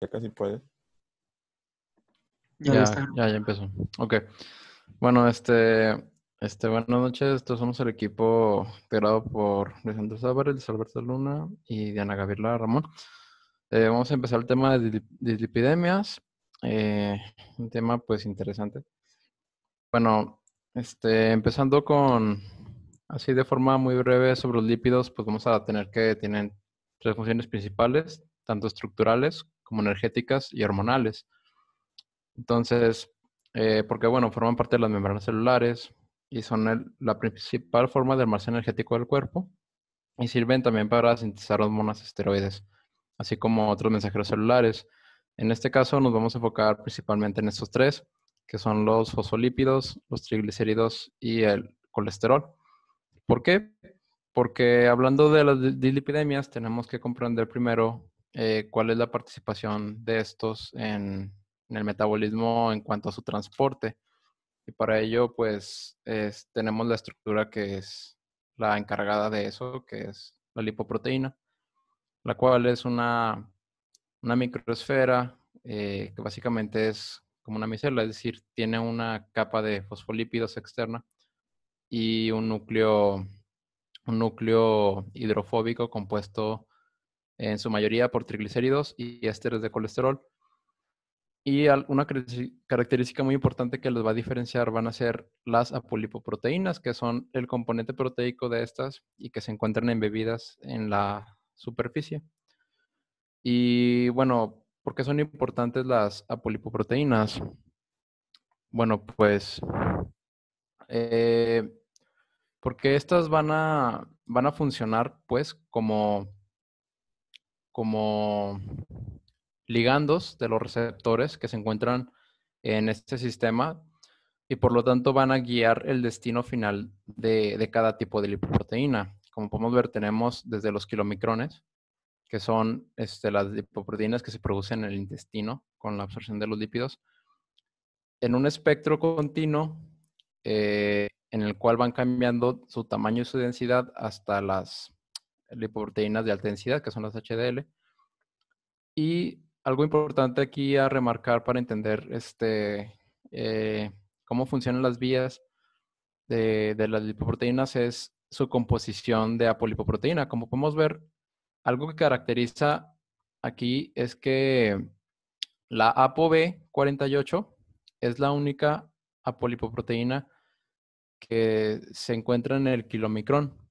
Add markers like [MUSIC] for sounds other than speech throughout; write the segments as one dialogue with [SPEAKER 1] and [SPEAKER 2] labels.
[SPEAKER 1] Ya casi puedes.
[SPEAKER 2] Ya, ya, empezó. Ok. Bueno, este, este, buenas noches. Estos somos el equipo integrado por Luis Andrés Álvarez, Alberto Luna y Diana Gabriela Ramón. Eh, vamos a empezar el tema de dislipidemias. Eh, un tema, pues, interesante. Bueno, este, empezando con, así de forma muy breve sobre los lípidos, pues vamos a tener que tienen tres funciones principales, tanto estructurales como energéticas y hormonales. Entonces, eh, porque bueno, forman parte de las membranas celulares y son la principal forma de almacenamiento energético del cuerpo y sirven también para sintetizar hormonas esteroides, así como otros mensajeros celulares. En este caso nos vamos a enfocar principalmente en estos tres, que son los fosfolípidos, los triglicéridos y el colesterol. ¿Por qué? Porque hablando de las dislipidemias, tenemos que comprender primero eh, cuál es la participación de estos en, el metabolismo en cuanto a su transporte. Y para ello, pues tenemos la estructura que es la encargada de eso, que es la lipoproteína, la cual es una, una microesfera eh, que básicamente es como una micela, es decir, tiene una capa de fosfolípidos externa y un núcleo, un núcleo hidrofóbico compuesto en su mayoría por triglicéridos y ésteres de colesterol. Y una característica muy importante que los va a diferenciar van a ser las apolipoproteínas, que son el componente proteico de estas y que se encuentran embebidas en la superficie. Y bueno, ¿por qué son importantes las apolipoproteínas? Bueno, pues eh, porque estas van a, van a funcionar pues como como ligandos de los receptores que se encuentran en este sistema y por lo tanto van a guiar el destino final de, cada tipo de lipoproteína. Como podemos ver, tenemos desde los kilomicrones, que son este, las lipoproteínas que se producen en el intestino con la absorción de los lípidos, en un espectro continuo eh, en el cual van cambiando su tamaño y su densidad hasta las lipoproteínas de alta densidad, que son las HDL. Y algo importante aquí a remarcar para entender este, eh, cómo funcionan las vías de, de, las lipoproteínas es su composición de apolipoproteína. Como podemos ver, algo que caracteriza aquí es que la ApoB48 es la única apolipoproteína que se encuentra en el kilomicrón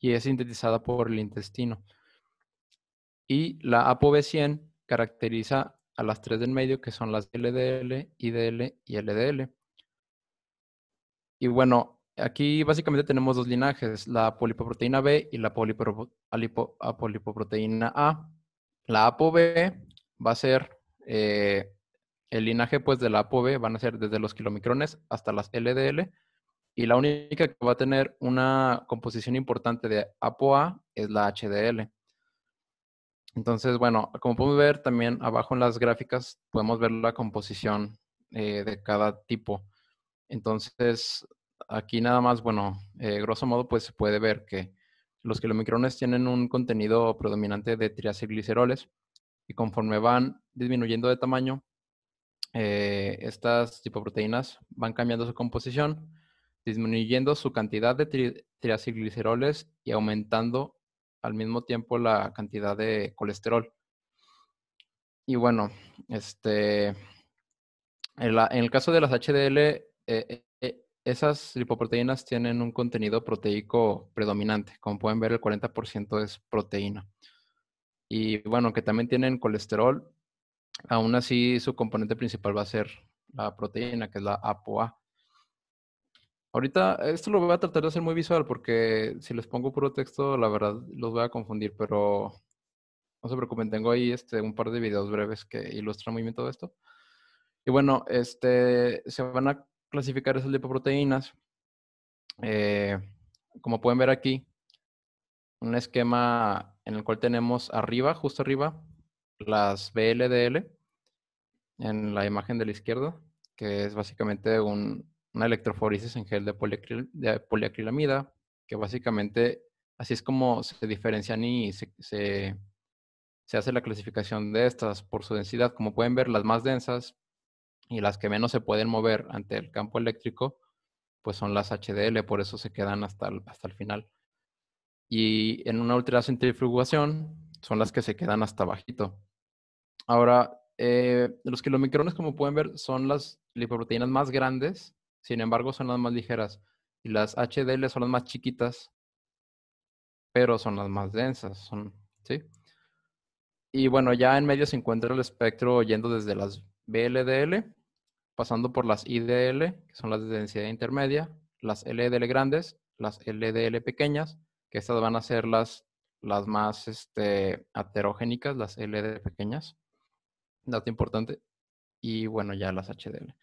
[SPEAKER 2] y es sintetizada por el intestino. Y la ApoB100 caracteriza a las tres del medio, que son las LDL, IDL y LDL. Y bueno, aquí básicamente tenemos dos linajes, la polipoproteína B y la ah, polipoproteína A. La ApoB va a ser eh, el linaje pues de la ApoB, van a ser desde los kilomicrones hasta las LDL, y la única que va a tener una composición importante de ApoA es la HDL. Entonces, bueno, como podemos ver también abajo en las gráficas, podemos ver la composición eh, de cada tipo. Entonces, aquí nada más, bueno, eh, grosso modo, pues se puede ver que los kilomicrones tienen un contenido predominante de triacilgliceroles y conforme van disminuyendo de tamaño, eh, estas tipoproteínas van cambiando su composición disminuyendo su cantidad de tri triacilgliceroles y aumentando al mismo tiempo la cantidad de colesterol. Y bueno, este, en, el caso de las HDL, eh, eh, eh, esas lipoproteínas tienen un contenido proteico predominante. Como pueden ver, el 40% es proteína. Y bueno, que también tienen colesterol, aún así su componente principal va a ser la proteína, que es la ApoA. Ahorita esto lo voy a tratar de hacer muy visual porque si les pongo puro texto, la verdad los voy a confundir, pero no se preocupen, tengo ahí este, un par de videos breves que ilustran muy bien todo esto. Y bueno, este, se van a clasificar esas lipoproteínas. Eh, como pueden ver aquí, un esquema en el cual tenemos arriba, justo arriba, las BLDL en la imagen de la izquierda, que es básicamente un, una electroforesis en gel de, poliacrilamida, que básicamente así es como se diferencian y se, hace la clasificación de estas por su densidad. Como pueden ver, las más densas y las que menos se pueden mover ante el campo eléctrico, pues son las HDL, por eso se quedan hasta el, hasta el final. Y en una ultracentrifugación son las que se quedan hasta bajito. Ahora, eh, los kilomicrones, como pueden ver, son las lipoproteínas más grandes sin embargo, son las más ligeras. Y las HDL son las más chiquitas, pero son las más densas, ¿sí? Y bueno, ya en medio se encuentra el espectro yendo desde las BLDL, pasando por las IDL, que son las de densidad intermedia, las LDL grandes, las LDL pequeñas, que estas van a ser las, las más este, aterogénicas, las LDL pequeñas. Dato importante. Y bueno, ya las HDL.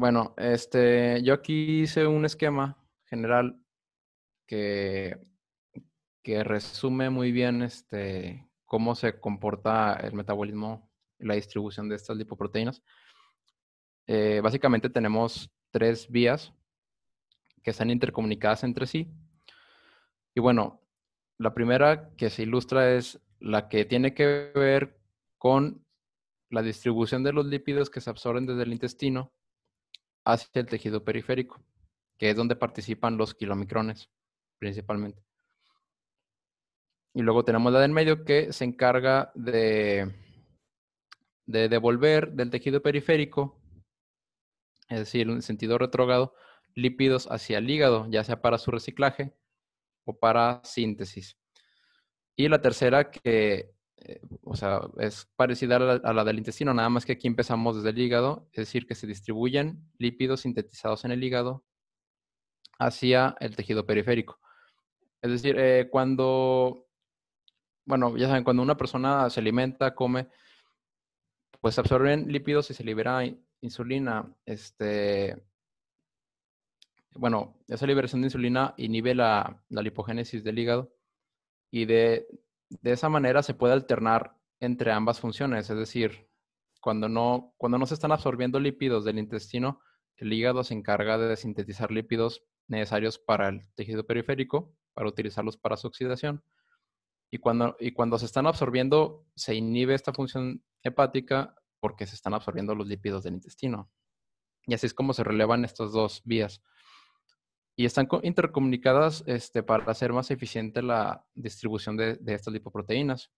[SPEAKER 2] Bueno, este, yo aquí hice un esquema general que, que resume muy bien este, cómo se comporta el metabolismo y la distribución de estas lipoproteínas. Eh, básicamente tenemos tres vías que están intercomunicadas entre sí. Y bueno, la primera que se ilustra es la que tiene que ver con la distribución de los lípidos que se absorben desde el intestino hacia el tejido periférico, que es donde participan los kilomicrones principalmente. Y luego tenemos la del medio que se encarga de, de devolver del tejido periférico, es decir, en sentido retrógrado, lípidos hacia el hígado, ya sea para su reciclaje o para síntesis. Y la tercera que eh, o sea, es parecida a la, del intestino, nada más que aquí empezamos desde el hígado, es decir, que se distribuyen lípidos sintetizados en el hígado hacia el tejido periférico. Es decir, eh, cuando, bueno, ya saben, cuando una persona se alimenta, come, pues absorben lípidos y se libera insulina. Este, bueno, esa liberación de insulina inhibe la, la lipogénesis del hígado y de de esa manera se puede alternar entre ambas funciones, es decir, cuando no, se están absorbiendo lípidos del intestino, el hígado se encarga de sintetizar lípidos necesarios para el tejido periférico, para utilizarlos para su oxidación. y cuando se están absorbiendo, se inhibe esta función hepática porque se están absorbiendo los lípidos del intestino. Y así es como se relevan estas dos vías y están intercomunicadas este, para hacer más eficiente la distribución de, estas lipoproteínas.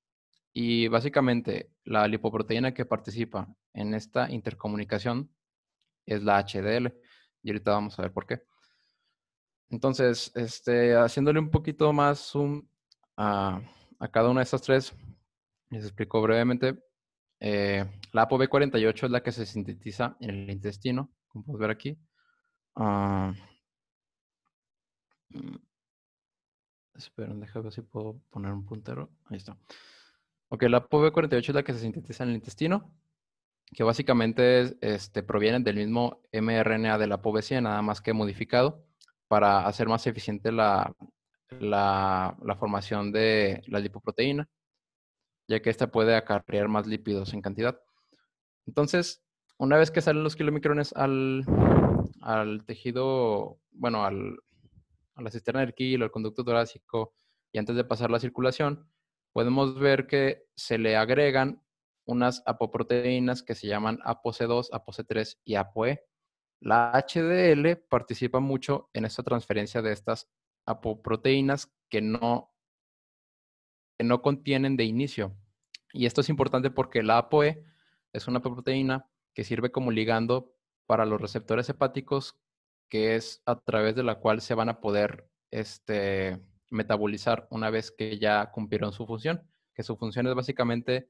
[SPEAKER 2] Y básicamente la lipoproteína que participa en esta intercomunicación es la HDL. Y ahorita vamos a ver por qué. Entonces, este, haciéndole un poquito más zoom a, cada una de estas tres, les explico brevemente. Eh, la ApoB48 es la que se sintetiza en el intestino, como puedes ver aquí. Ah... Mm, Esperen, déjame ver si puedo poner un puntero. Ahí está. Ok, la POV48 es la que se sintetiza en el intestino, que básicamente este, proviene del mismo mRNA de la POV100, nada más que modificado, para hacer más eficiente la, la, formación de la lipoproteína, ya que ésta puede acarrear más lípidos en cantidad. Entonces, una vez que salen los kilomicrones al, al tejido, bueno, al, a la cisterna del kilo al conducto torácico y antes de pasar la circulación, podemos ver que se le agregan unas apoproteínas que se llaman c 2 c 3 y APOE. La HDL participa mucho en esta transferencia de estas apoproteínas que no, que no contienen de inicio. Y esto es importante porque la APOE es una apoproteína que sirve como ligando para los receptores hepáticos que es a través de la cual se van a poder este, metabolizar una vez que ya cumplieron su función, que su función es básicamente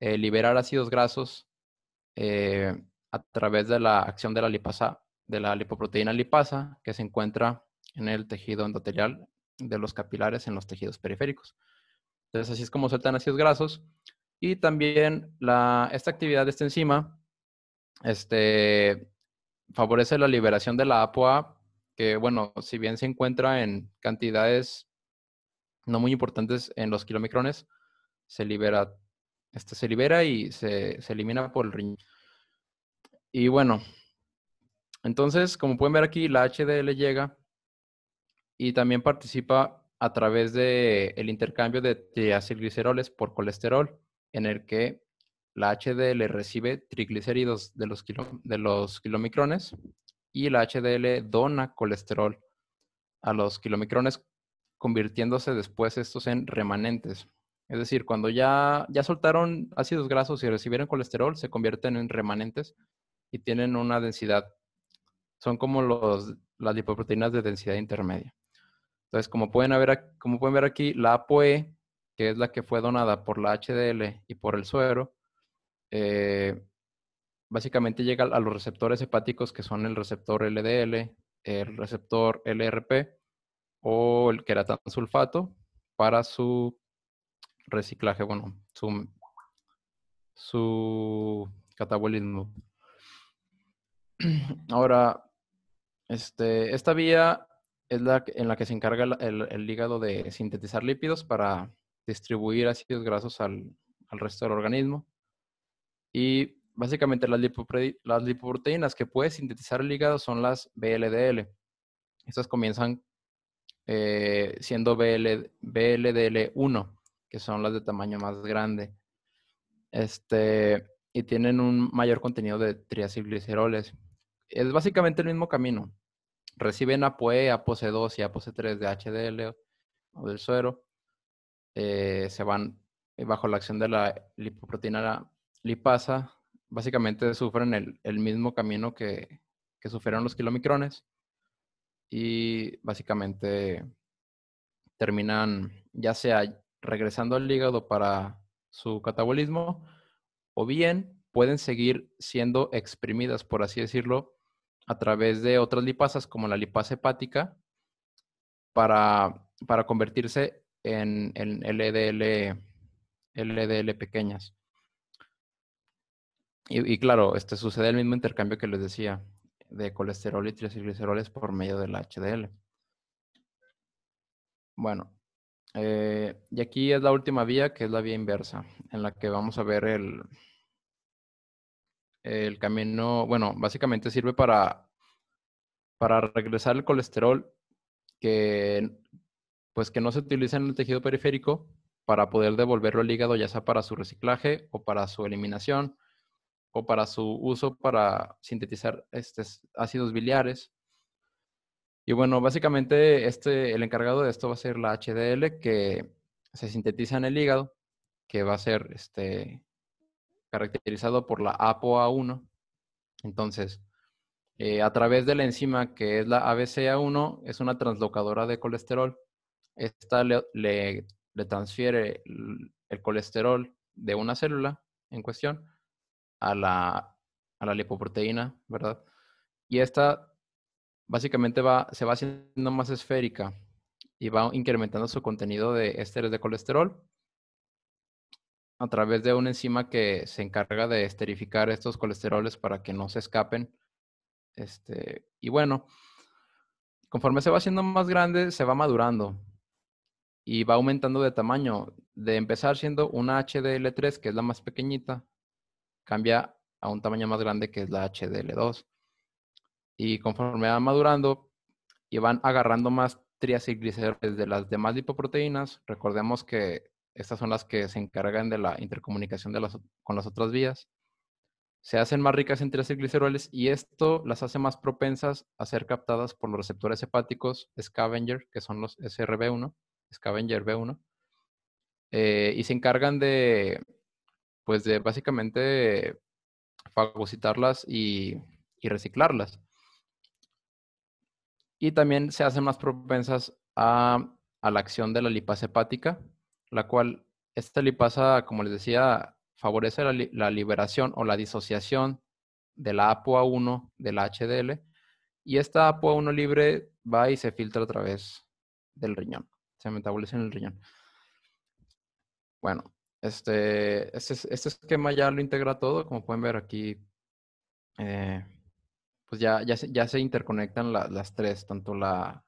[SPEAKER 2] eh, liberar ácidos grasos eh, a través de la acción de la lipasa, de la lipoproteína lipasa que se encuentra en el tejido endotelial de los capilares en los tejidos periféricos. Entonces así es como sueltan ácidos grasos y también la, esta actividad de esta enzima este, favorece la liberación de la APOA, que bueno, si bien se encuentra en cantidades no muy importantes en los kilomicrones, se libera, este, se libera y se, elimina por el riñón. Y bueno, entonces, como pueden ver aquí, la HDL llega y también participa a través del el intercambio de triacilgliceroles por colesterol, en el que la HDL recibe triglicéridos de los, de los kilomicrones y la HDL dona colesterol a los kilomicrones, convirtiéndose después estos en remanentes. Es decir, cuando ya, ya soltaron ácidos grasos y recibieron colesterol, se convierten en remanentes y tienen una densidad. Son como los, las lipoproteínas de densidad intermedia. Entonces, como pueden, ver, como pueden ver aquí, la ApoE, que es la que fue donada por la HDL y por el suero, eh, básicamente llega a los receptores hepáticos que son el receptor LDL, el receptor LRP o el queratansulfato sulfato para su reciclaje, bueno, su, catabolismo. [CLEARS THROAT] Ahora, este, esta vía es la en la que se encarga el, hígado de sintetizar lípidos para distribuir ácidos grasos al resto del organismo. Y básicamente las, lipoproteínas que puede sintetizar el hígado son las BLDL. Estas comienzan eh, siendo BLDL1, que son las de tamaño más grande. Este, y tienen un mayor contenido de triacilgliceroles. Es básicamente el mismo camino. Reciben APOE, APOC2 y APOC3 de HDL o del suero. Eh, se van eh, bajo la acción de la lipoproteína lipasa básicamente sufren el, mismo camino que, sufrieron los kilomicrones y básicamente terminan ya sea regresando al hígado para su catabolismo o bien pueden seguir siendo exprimidas, por así decirlo, a través de otras lipasas como la lipasa hepática para, para convertirse en, en LDL, LDL pequeñas. Y, claro, este sucede el mismo intercambio que les decía de colesterol y triglicéridos por medio del HDL. Bueno, eh, y aquí es la última vía, que es la vía inversa, en la que vamos a ver el, el camino, bueno, básicamente sirve para, para regresar el colesterol que, pues que no se utiliza en el tejido periférico para poder devolverlo al hígado, ya sea para su reciclaje o para su eliminación o para su uso para sintetizar estos ácidos biliares. Y bueno, básicamente este, el encargado de esto va a ser la HDL que se sintetiza en el hígado, que va a ser este, caracterizado por la APOA1. Entonces, eh, a través de la enzima que es la ABCA1, es una translocadora de colesterol. Esta le, transfiere el colesterol de una célula en cuestión a la, lipoproteína, ¿verdad? Y esta básicamente va, se va haciendo más esférica y va incrementando su contenido de ésteres de colesterol a través de una enzima que se encarga de esterificar estos colesteroles para que no se escapen. Este, y bueno, conforme se va haciendo más grande, se va madurando y va aumentando de tamaño, de empezar siendo una HDL3, que es la más pequeñita, cambia a un tamaño más grande que es la HDL2. Y conforme van madurando y van agarrando más triacilgliceroles de las demás lipoproteínas, recordemos que estas son las que se encargan de la intercomunicación de las, con las otras vías, se hacen más ricas en triacilgliceroles y esto las hace más propensas a ser captadas por los receptores hepáticos scavenger, que son los SRB1, scavenger B1, eh, y se encargan de pues de básicamente fagocitarlas y, reciclarlas. Y también se hacen más propensas a, la acción de la lipasa hepática, la cual esta lipasa, como les decía, favorece la, liberación o la disociación de la APOA1 de la HDL y esta APOA1 libre va y se filtra a través del riñón, se metaboliza en el riñón. Bueno, este, este, este, esquema ya lo integra todo, como pueden ver aquí, eh, pues ya, ya, se, interconectan las tres, tanto la,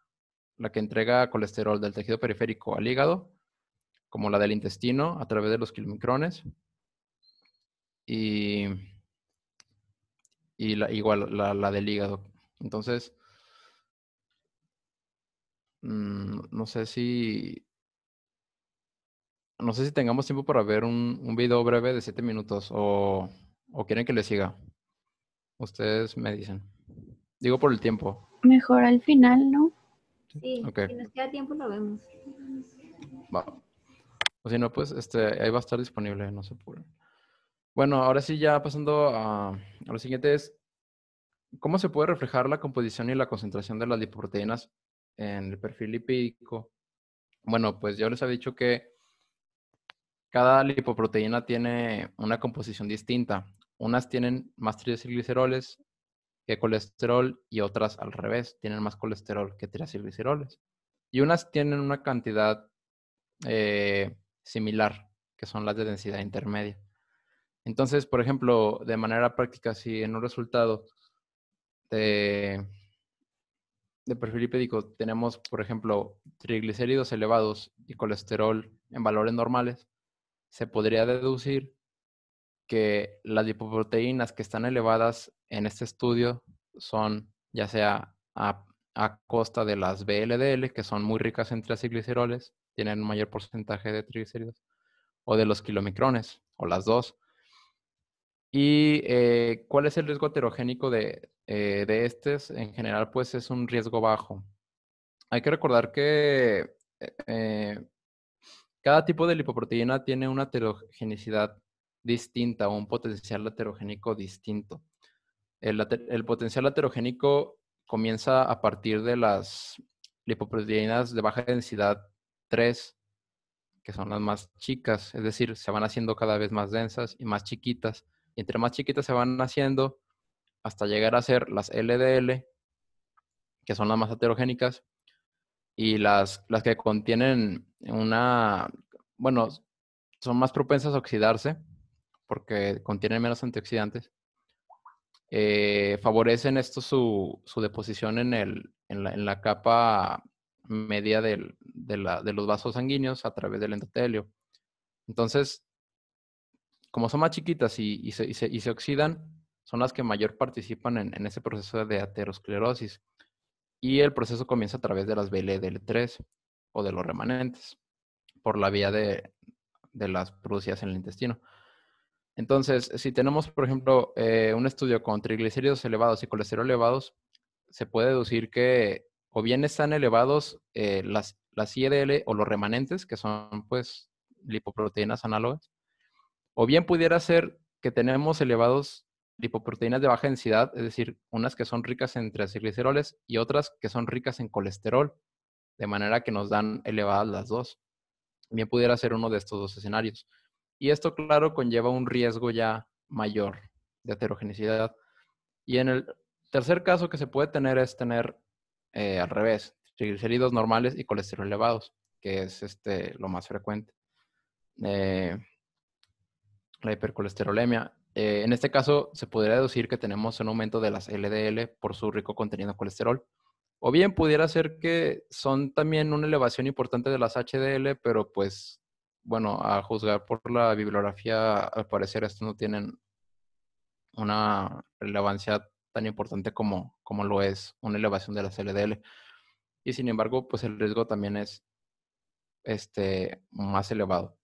[SPEAKER 2] que entrega colesterol del tejido periférico al hígado, como la del intestino a través de los kilomicrones. Y, y la, igual la, del hígado. Entonces, mm, no sé si, no sé si tengamos tiempo para ver un, un video breve de siete minutos o, quieren que le siga. Ustedes me dicen. Digo por el tiempo.
[SPEAKER 3] Mejor al final, ¿no? Sí, si nos queda tiempo lo vemos.
[SPEAKER 2] Va. O si no, pues este, ahí va a estar disponible, no se apuren. Bueno, ahora sí, ya pasando a, lo siguiente es, ¿cómo se puede reflejar la composición y la concentración de las lipoproteínas en el perfil lipídico? Bueno, pues ya les había dicho que cada lipoproteína tiene una composición distinta. Unas tienen más triglicéridos que colesterol y otras al revés, tienen más colesterol que triglicéridos. Y unas tienen una cantidad eh, similar, que son las de densidad intermedia. Entonces, por ejemplo, de manera práctica, si en un resultado de, perfil lipídico tenemos, por ejemplo, triglicéridos elevados y colesterol en valores normales, se podría deducir que las lipoproteínas que están elevadas en este estudio son ya sea a, costa de las BLDL, que son muy ricas en triacilgliceroles tienen un mayor porcentaje de triglicéridos, o de los kilomicrones, o las dos. ¿Y eh, cuál es el riesgo heterogénico de, eh, de estos? En general, pues es un riesgo bajo. Hay que recordar que eh, cada tipo de lipoproteína tiene una heterogenicidad distinta o un potencial heterogénico distinto. El, potencial heterogénico comienza a partir de las lipoproteínas de baja densidad 3, que son las más chicas, es decir, se van haciendo cada vez más densas y más chiquitas. entre más chiquitas se van haciendo, hasta llegar a ser las LDL, que son las más heterogénicas, y las, las que contienen una, bueno, son más propensas a oxidarse porque contienen menos antioxidantes, eh, favorecen esto su, su deposición en, el, en, la, en, la, capa media de, los vasos sanguíneos a través del endotelio. Entonces, como son más chiquitas y, se, y, se, oxidan, son las que mayor participan en, en ese proceso de aterosclerosis y el proceso comienza a través de las BLDL3 o de los remanentes por la vía de, las producidas en el intestino. Entonces, si tenemos, por ejemplo, eh, un estudio con triglicéridos elevados y colesterol elevados, se puede deducir que o bien están elevados eh, las, las IDL o los remanentes, que son pues lipoproteínas análogas, o bien pudiera ser que tenemos elevados lipoproteínas de baja densidad, es decir, unas que son ricas en trigliceroles y otras que son ricas en colesterol, de manera que nos dan elevadas las dos. Bien pudiera ser uno de estos dos escenarios. Y esto, claro, conlleva un riesgo ya mayor de heterogenicidad. Y en el tercer caso que se puede tener es tener eh, al revés, triglicéridos normales y colesterol elevados, que es este, lo más frecuente. Eh, la hipercolesterolemia. Eh, en este caso, se podría deducir que tenemos un aumento de las LDL por su rico contenido de colesterol. O bien pudiera ser que son también una elevación importante de las HDL, pero pues, bueno, a juzgar por la bibliografía, al parecer esto no tienen una relevancia tan importante como, como lo es una elevación de las LDL. Y sin embargo, pues el riesgo también es este, más elevado.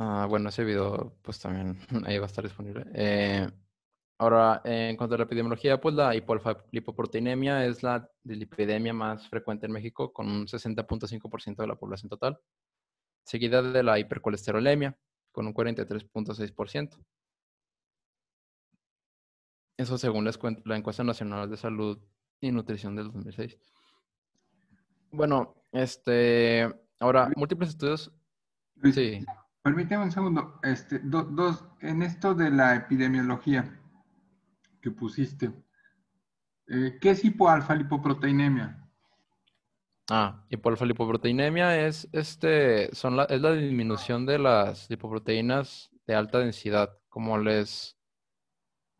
[SPEAKER 2] Ah, bueno, ese video pues también [LAUGHS] ahí va a estar disponible. Eh, ahora, en cuanto a la epidemiología, pues la hipoproteinemia es la lipidemia más frecuente en México con un 60.5% de la población total, seguida de la hipercolesterolemia con un 43.6%. Eso según la encuesta nacional de salud y nutrición del 2006. Bueno, este,
[SPEAKER 1] ahora, múltiples estudios. Sí. Permíteme un segundo. Este, dos, en esto de la epidemiología que pusiste, eh, ¿qué es hipoalfa lipoproteinemia?
[SPEAKER 2] Ah, hipoalfa lipoproteinemia es, este, son la, es la disminución de las lipoproteínas de alta densidad. Como les,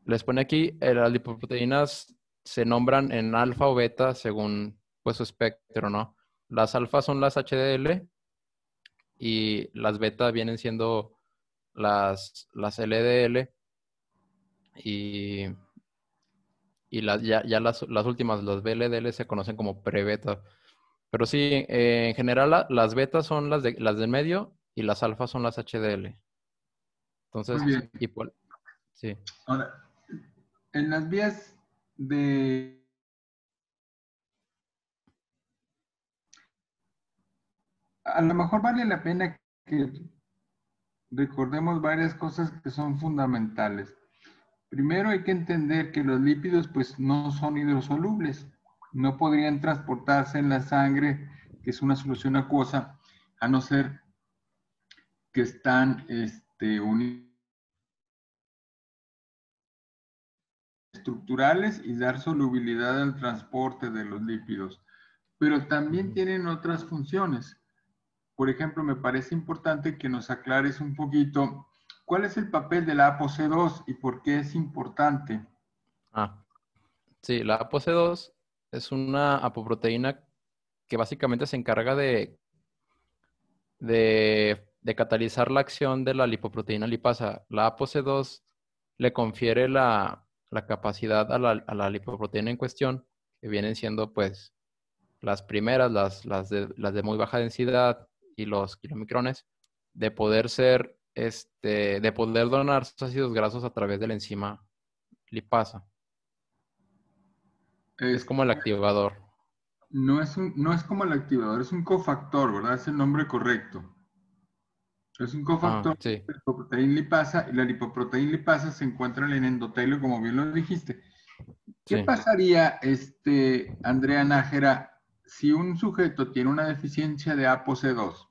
[SPEAKER 2] les pone aquí, eh, las lipoproteínas se nombran en alfa o beta según pues, su espectro, ¿no? Las alfas son las HDL, y las betas vienen siendo las, las LDL y, las, ya, las, últimas, las BLDL se conocen como pre-beta. Pero sí, eh, en general las betas son las de, las del medio y las alfas son las HDL. Entonces, sí.
[SPEAKER 1] en las vías de a lo mejor vale la pena que recordemos varias cosas que son fundamentales. Primero hay que entender que los lípidos pues no son hidrosolubles, no podrían transportarse en la sangre, que es una solución acuosa, a no ser que están este, estructurales y dar solubilidad al transporte de los lípidos. Pero también tienen otras funciones por ejemplo, me parece importante que nos aclares un poquito cuál es el papel de la APOC2 y por qué es importante. Ah,
[SPEAKER 2] sí, la APOC2 es una apoproteína que básicamente se encarga de, de, catalizar la acción de la lipoproteína lipasa. La APOC2 le confiere la, capacidad a la, lipoproteína en cuestión, que vienen siendo pues las primeras, las, de, las de muy baja densidad, y los kilomicrones, de poder ser, este, de poder donar sus ácidos grasos a través de la enzima lipasa. Es, como el este, activador.
[SPEAKER 1] No es, no es como el activador, es un cofactor, ¿verdad? Es el nombre correcto. Es un cofactor ah, de la lipoproteína lipasa y la lipoproteína lipasa se encuentra en el endotelio, como bien lo dijiste. ¿Qué pasaría, este, Andrea Nájera, si un sujeto tiene una deficiencia de APOC2?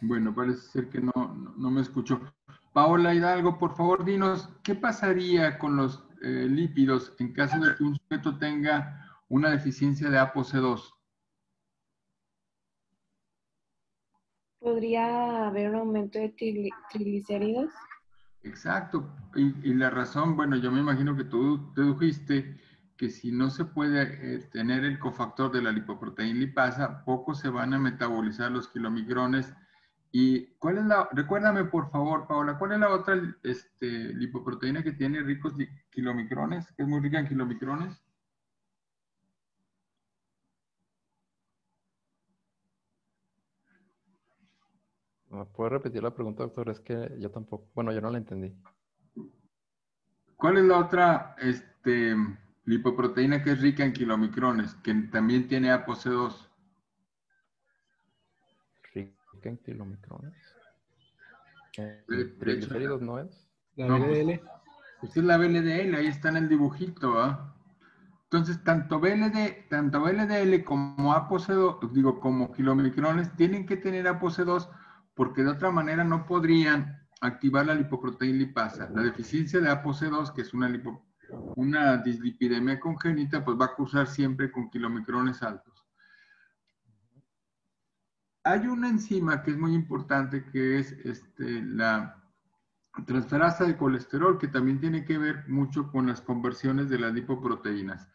[SPEAKER 1] Bueno, parece ser que no, me escuchó. Paola Hidalgo, por favor, dinos, ¿qué pasaría con los eh, lípidos en caso de que un sujeto tenga una deficiencia de ApoC2?
[SPEAKER 2] ¿Podría haber un aumento de triglicéridos?
[SPEAKER 1] Exacto. Y, la razón, bueno, yo me imagino que tú dedujiste que si no se puede eh, tener el cofactor de la lipoproteína lipasa, poco se van a metabolizar los kilomicrones ¿Y cuál es la, recuérdame por favor, Paola, cuál es la otra este, lipoproteína que tiene ricos kilomicrones, que es muy rica en kilomicrones?
[SPEAKER 2] ¿Me puede repetir la pregunta, doctor? Es que yo tampoco, bueno, yo no la entendí.
[SPEAKER 1] ¿Cuál es la otra este, lipoproteína que es rica en kilomicrones, que también tiene APOC2?
[SPEAKER 2] en kilomicrones? Eh, es? La BLDL.
[SPEAKER 1] Pues, pues, es la BLDL, ahí está en el dibujito, ¿ah? Entonces, tanto BLD, tanto BLDL como APOC2, digo, como kilomicrones, tienen que tener APOC2 porque de otra manera no podrían activar la lipoproteína lipasa. La deficiencia de APOC2, que es una, una dislipidemia congénita, pues va a cursar siempre con kilomicrones altos. Hay una enzima que es muy importante que es este, la transferasa de colesterol que también tiene que ver mucho con las conversiones de las lipoproteínas.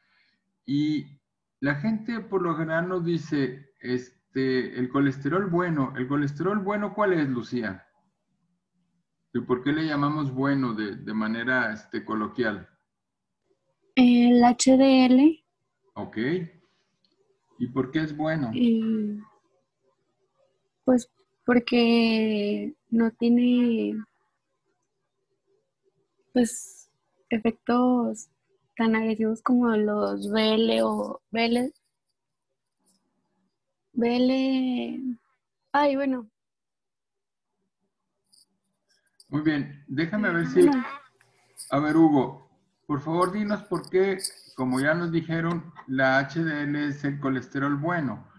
[SPEAKER 1] Y la gente por lo general nos dice, este, el colesterol bueno, ¿el colesterol bueno cuál es, Lucía? ¿Y por qué le llamamos bueno de, manera este, coloquial? El HDL. Ok. ¿Y por qué es bueno? Eh,
[SPEAKER 3] pues porque no tiene pues efectos tan agresivos como los BL o BL. BL. Ay, bueno.
[SPEAKER 1] Muy bien, déjame ver si. A ver, Hugo, por favor dinos por qué, como ya nos dijeron, la HDL es el colesterol bueno.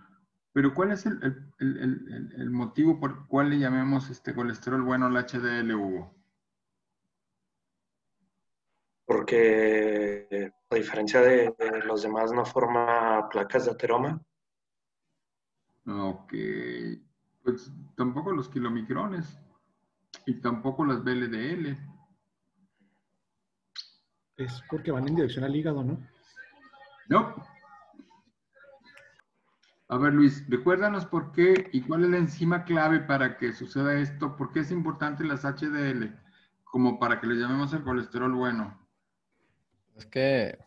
[SPEAKER 1] Pero ¿cuál es el, motivo por el cual le llamemos este colesterol bueno al HDL, Hugo? Porque a diferencia de los demás no forma placas de ateroma. Ok. Pues tampoco los kilomicrones y tampoco las BLDL. Es porque van en dirección al hígado, ¿no? No, a ver, Luis, recuérdanos por qué y cuál es la enzima clave para que suceda esto. ¿Por qué es importante las HDL? Como para que le llamemos el colesterol bueno. Es que,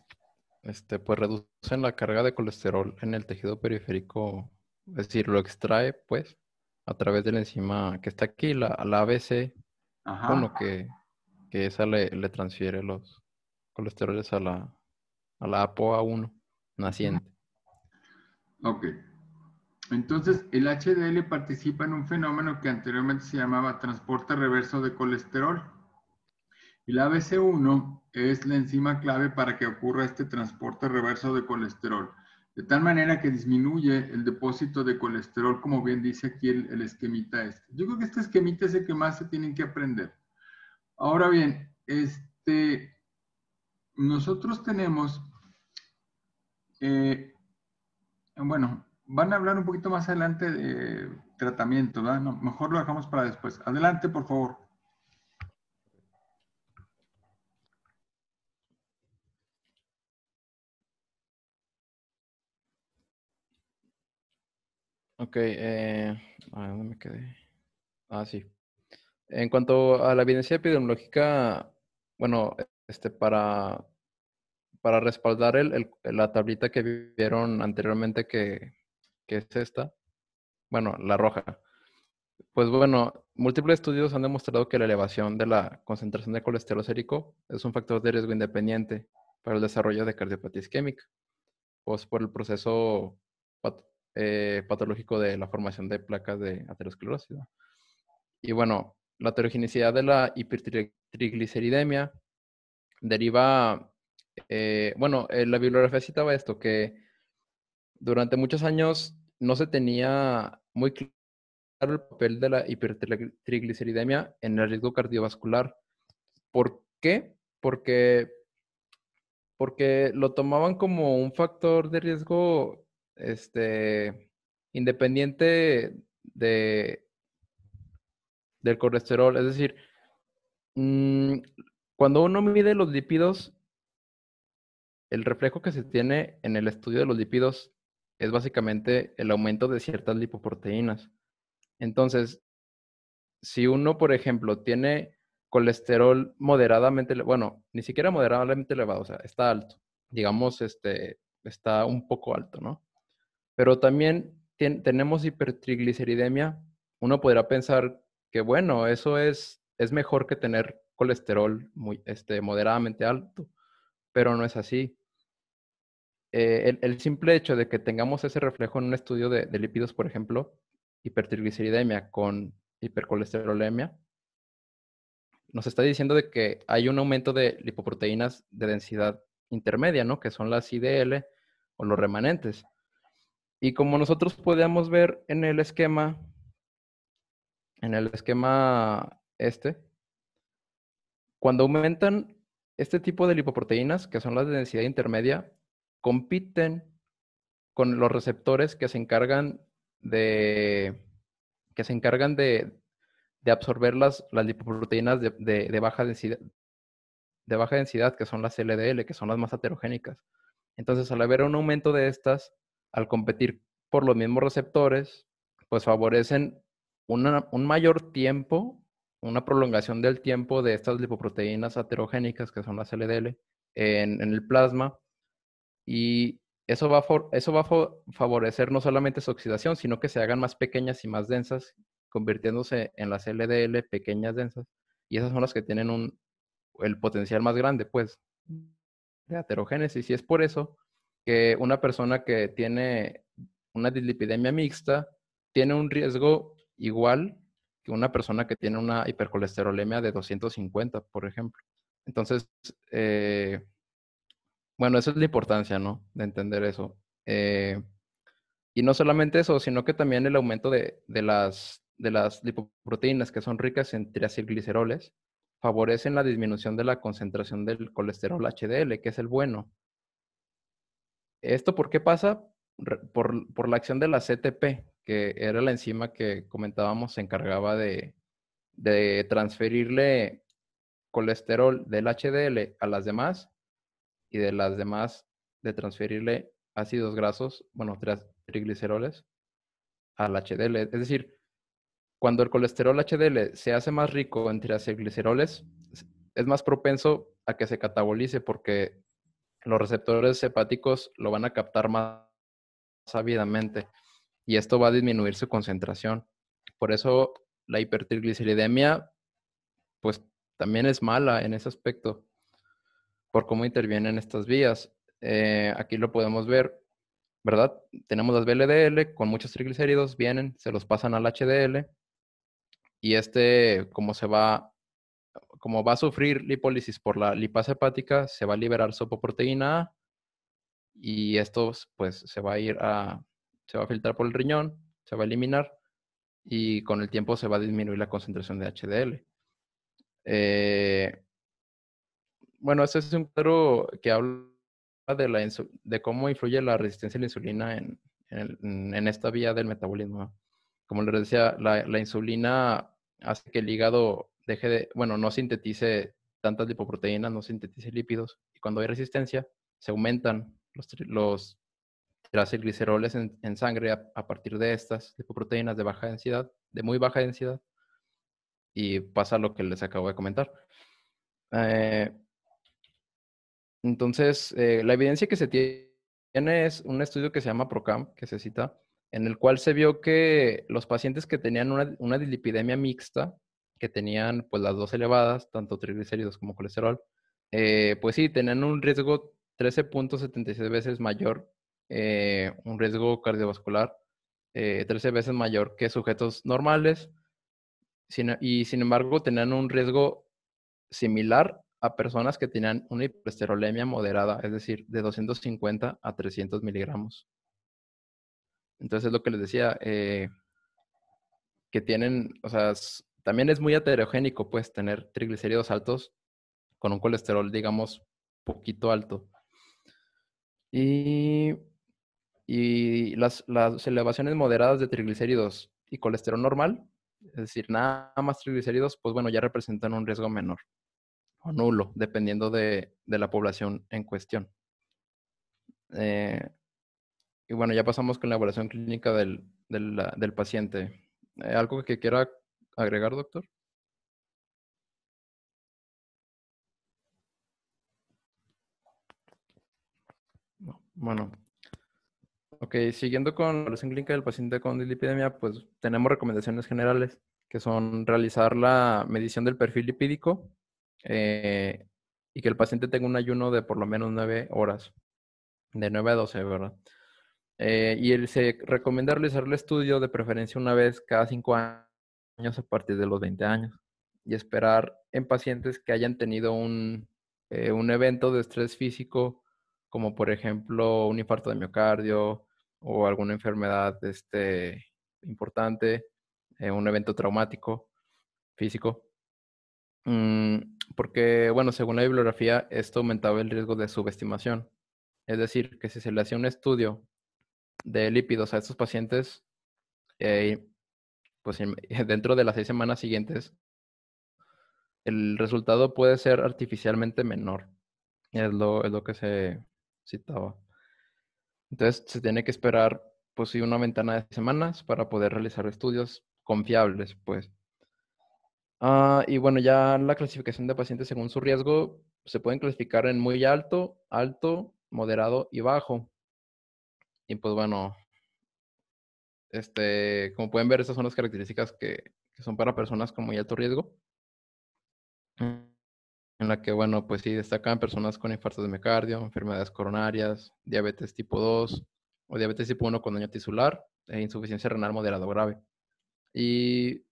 [SPEAKER 2] este, pues reducen la carga de colesterol en el tejido periférico, es decir, lo extrae, pues, a través de la enzima que está aquí, la, ABC, Ajá. con lo que, esa le, transfiere los colesteroles a la,
[SPEAKER 1] a la APOA1 naciente. Ok. Entonces, el HDL participa en un fenómeno que anteriormente se llamaba transporte reverso de colesterol. Y la ABC1 es la enzima clave para que ocurra este transporte reverso de colesterol. De tal manera que disminuye el depósito de colesterol, como bien dice aquí el, esquemita este. Yo creo que este esquemita es el que más se tienen que aprender. Ahora bien, este, nosotros tenemos, eh, bueno, van a hablar un poquito más adelante de tratamiento, ¿verdad? No, mejor lo dejamos para después. Adelante, por favor.
[SPEAKER 2] Ok, eh, ¿dónde me quedé? Ah, sí. En cuanto a la evidencia epidemiológica, bueno, este, para, para respaldar la tablita que vieron anteriormente que, que es esta, bueno, la roja. Pues bueno, múltiples estudios han demostrado que la elevación de la concentración de colesterol sérico es un factor de riesgo independiente para el desarrollo de cardiopatía isquémica, pues por el proceso eh, patológico de la formación de placas de aterosclerosis. Y bueno, la heterogenicidad de la hipertrigliceridemia deriva, eh, bueno, eh, la bibliografía citaba esto, que durante muchos años no se tenía muy claro el papel de la hipertrigliceridemia en el riesgo cardiovascular. ¿Por qué? Porque, porque lo tomaban como un factor de riesgo este, independiente de, del colesterol. Es decir, mm, cuando uno mide los lípidos, el reflejo que se tiene en el estudio de los lípidos es básicamente el aumento de ciertas lipoproteínas. Entonces, si uno, por ejemplo, tiene colesterol moderadamente, bueno, ni siquiera moderadamente elevado, o sea, está alto, digamos, este, está un poco alto, ¿no? Pero también tenemos hipertrigliceridemia, uno podrá pensar que, bueno, eso es, es mejor que tener colesterol muy, este, moderadamente alto, pero no es así. Eh, el, simple hecho de que tengamos ese reflejo en un estudio de, lípidos, por ejemplo, hipertrigliceridemia con hipercolesterolemia, nos está diciendo de que hay un aumento de lipoproteínas de densidad intermedia, ¿no? Que son las IDL o los remanentes. Y como nosotros podíamos ver en el esquema, en el esquema este, cuando aumentan este tipo de lipoproteínas, que son las de densidad intermedia, compiten con los receptores que se encargan de, que se encargan de, absorber las, lipoproteínas de, de, baja densidad, que son las LDL, que son las más aterogénicas Entonces, al haber un aumento de estas, al competir por los mismos receptores, pues favorecen un mayor tiempo, una prolongación del tiempo de estas lipoproteínas aterogénicas que son las LDL, en el plasma, y eso va, eso va a favorecer no solamente su oxidación, sino que se hagan más pequeñas y más densas, convirtiéndose en las LDL pequeñas densas. Y esas son las que tienen un, el potencial más grande, pues, de aterogénesis. Y es por eso que una persona que tiene una dislipidemia mixta tiene un riesgo igual que una persona que tiene una hipercolesterolemia de 250, por ejemplo. Entonces, eh, bueno, esa es la importancia, ¿no? De entender eso. Eh, y no solamente eso, sino que también el aumento de, las, de lipoproteínas que son ricas en triacilgliceroles favorecen la disminución de la concentración del colesterol HDL, que es el bueno. ¿Esto por qué pasa? Por, la acción de la CTP, que era la enzima que comentábamos, se encargaba de, de transferirle colesterol del HDL a las demás y de las demás de transferirle ácidos grasos, bueno, trigliceroles al HDL. Es decir, cuando el colesterol HDL se hace más rico en trigliceroles, es más propenso a que se catabolice porque los receptores hepáticos lo van a captar más ávidamente y esto va a disminuir su concentración. Por eso la hipertrigliceridemia, pues también es mala en ese aspecto por cómo intervienen estas vías. Eh, aquí lo podemos ver, ¿verdad? Tenemos las BLDL con muchos triglicéridos, vienen, se los pasan al HDL y este, como se va, como va a sufrir lipólisis por la lipasa hepática, se va a liberar sopoproteína A y esto pues se va a ir a, se va a filtrar por el riñón, se va a eliminar y con el tiempo se va a disminuir la concentración de HDL. Eh, bueno, ese es un cuadro que habla de, la de cómo influye la resistencia a la insulina en, en, esta vía del metabolismo. Como les decía, la, la, insulina hace que el hígado deje de, bueno, no sintetice tantas lipoproteínas, no sintetice lípidos. Y cuando hay resistencia, se aumentan los, los en, sangre a, partir de estas lipoproteínas de baja densidad, de muy baja densidad. Y pasa lo que les acabo de comentar. Eh, entonces, eh, la evidencia que se tiene es un estudio que se llama PROCAM, que se cita, en el cual se vio que los pacientes que tenían una, una dilipidemia mixta, que tenían pues las dos elevadas, tanto triglicéridos como colesterol, eh, pues sí, tenían un riesgo 13.76 veces mayor, eh, un riesgo cardiovascular 13 veces mayor que sujetos normales, y sin embargo tenían un riesgo similar a personas que tenían una hiperesterolemia moderada, es decir, de 250 a 300 miligramos. Entonces es lo que les decía, eh, que tienen, o sea, también es muy heterogénico, pues, tener triglicéridos altos con un colesterol, digamos, poquito alto. Y, y las, las elevaciones moderadas de triglicéridos y colesterol normal, es decir, nada más triglicéridos, pues bueno, ya representan un riesgo menor nulo, dependiendo de, la población en cuestión. Eh, y bueno, ya pasamos con la evaluación clínica del, paciente. Eh, ¿Algo que quiera agregar, doctor? Bueno, ok, siguiendo con la evaluación clínica del paciente con dislipidemia, pues tenemos recomendaciones generales, que son realizar la medición del perfil lipídico, eh, y que el paciente tenga un ayuno de por lo menos 9 horas, de 9 a 12, ¿verdad? Eh, y se recomienda realizar el estudio de preferencia una vez cada 5 años a partir de los 20 años y esperar en pacientes que hayan tenido eh, un, evento de estrés físico, como por ejemplo un infarto de miocardio o alguna enfermedad este, importante, un evento traumático físico. Mm, porque, bueno, según la bibliografía, esto aumentaba el riesgo de subestimación. Es decir, que si se le hacía un estudio de lípidos a estos pacientes, eh, pues [LAUGHS] dentro de las seis semanas siguientes, el resultado puede ser artificialmente menor. Es lo, es lo que se citaba. Entonces, se tiene que esperar, pues sí, una ventana de semanas para poder realizar estudios confiables, pues. Ah, y bueno, ya la clasificación de pacientes según su riesgo se pueden clasificar en muy alto, alto, moderado y bajo. Y pues bueno, este, como pueden ver, esas son las características que, son para personas con muy alto riesgo. En la que, bueno, pues sí, destacan personas con infartos de miocardio, enfermedades coronarias, diabetes tipo 2 o diabetes tipo 1 con daño tisular e insuficiencia renal moderado grave. Y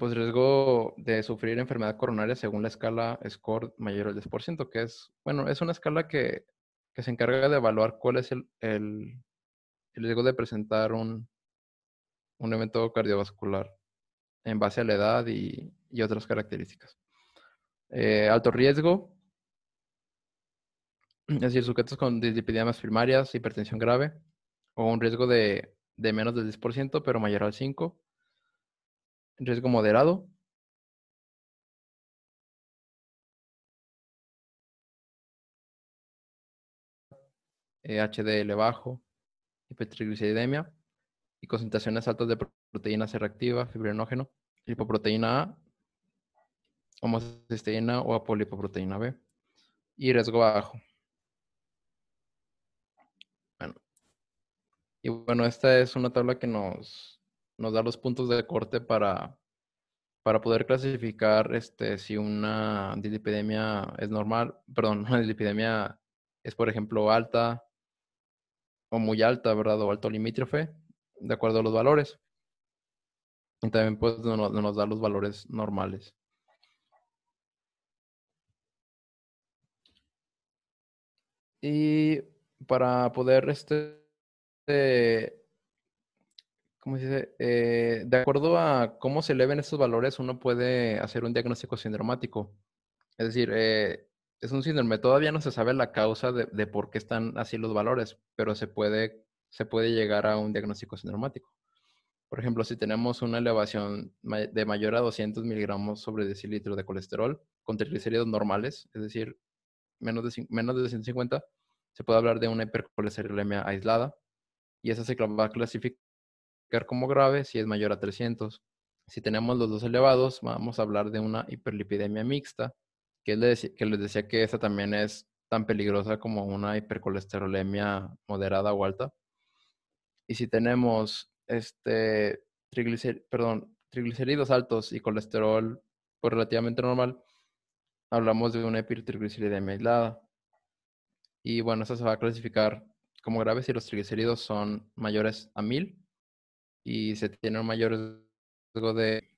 [SPEAKER 2] pues riesgo de sufrir enfermedad coronaria según la escala SCORE mayor al 10%, que es, bueno, es una escala que, se encarga de evaluar cuál es el, riesgo de presentar un, evento cardiovascular en base a la edad y, otras características. Eh, alto riesgo, es decir, sujetos con dislipidemias primarias, hipertensión grave, o un riesgo de, de menos del 10%, pero mayor al
[SPEAKER 1] 5%, riesgo moderado.
[SPEAKER 2] HDL eh, bajo, hipertrigliceridemia y concentraciones altas de proteína C reactiva, fibrinógeno, lipoproteína A, homocisteína o apolipoproteína B y riesgo bajo. Bueno. Y bueno, esta es una tabla que nos nos da los puntos de corte para, para poder clasificar este, si una dislipidemia es normal, perdón, [LAUGHS] una dislipidemia es, por ejemplo, alta o muy alta, ¿verdad? O alto limítrofe, de acuerdo a los valores. Y también pues nos, da los valores normales. Y para poder este, ¿cómo se dice? Eh, de acuerdo a cómo se eleven estos valores, uno puede hacer un diagnóstico sindromático. Es decir, eh, es un síndrome. Todavía no se sabe la causa de, por qué están así los valores, pero se puede, se puede llegar a un diagnóstico sindromático. Por ejemplo, si tenemos una elevación de mayor a 200 miligramos sobre decilitro de colesterol con triglicéridos normales, es decir, menos de, menos de 150, se puede hablar de una hipercolesterolemia aislada. Y esa se va a clasificar como grave si es mayor a 300. Si tenemos los dos elevados, vamos a hablar de una hiperlipidemia mixta, que, les, que les decía que esta también es tan peligrosa como una hipercolesterolemia moderada o alta. Y si tenemos este perdón, triglicéridos altos y colesterol pues, relativamente normal, hablamos de una hipertrigliceridemia aislada. Y bueno, esta se va a clasificar como grave si los triglicéridos son mayores a 1000 y se tiene un mayor riesgo de,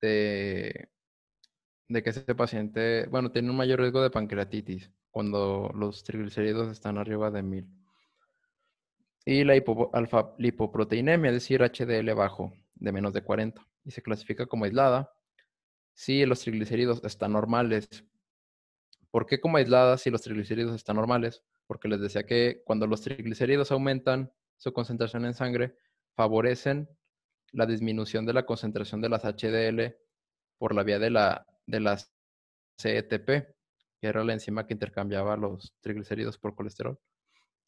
[SPEAKER 2] de, que este paciente, bueno, tiene un mayor riesgo de pancreatitis cuando los triglicéridos están arriba de 1000. Y la hipoproteinemia, alfa, es decir, HDL bajo, de menos de 40, y se clasifica como aislada si los triglicéridos están normales. ¿Por qué como aislada si los triglicéridos están normales? Porque les decía que cuando los triglicéridos aumentan su concentración en sangre, favorecen la disminución de la concentración de las HDL por la vía de la, de las CETP, que era la enzima que intercambiaba los triglicéridos por colesterol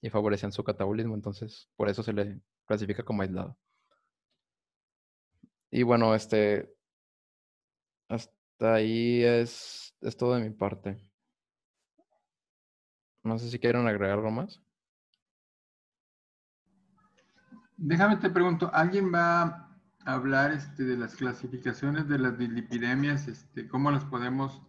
[SPEAKER 2] y favorecían su catabolismo. Entonces, por eso se le clasifica como aislado. Y bueno, este. Hasta ahí es, es todo de mi parte. No sé si quieren agregar algo más.
[SPEAKER 1] Déjame te pregunto, ¿alguien va a hablar este, de las clasificaciones de las dislipidemias? Este, ¿Cómo las podemos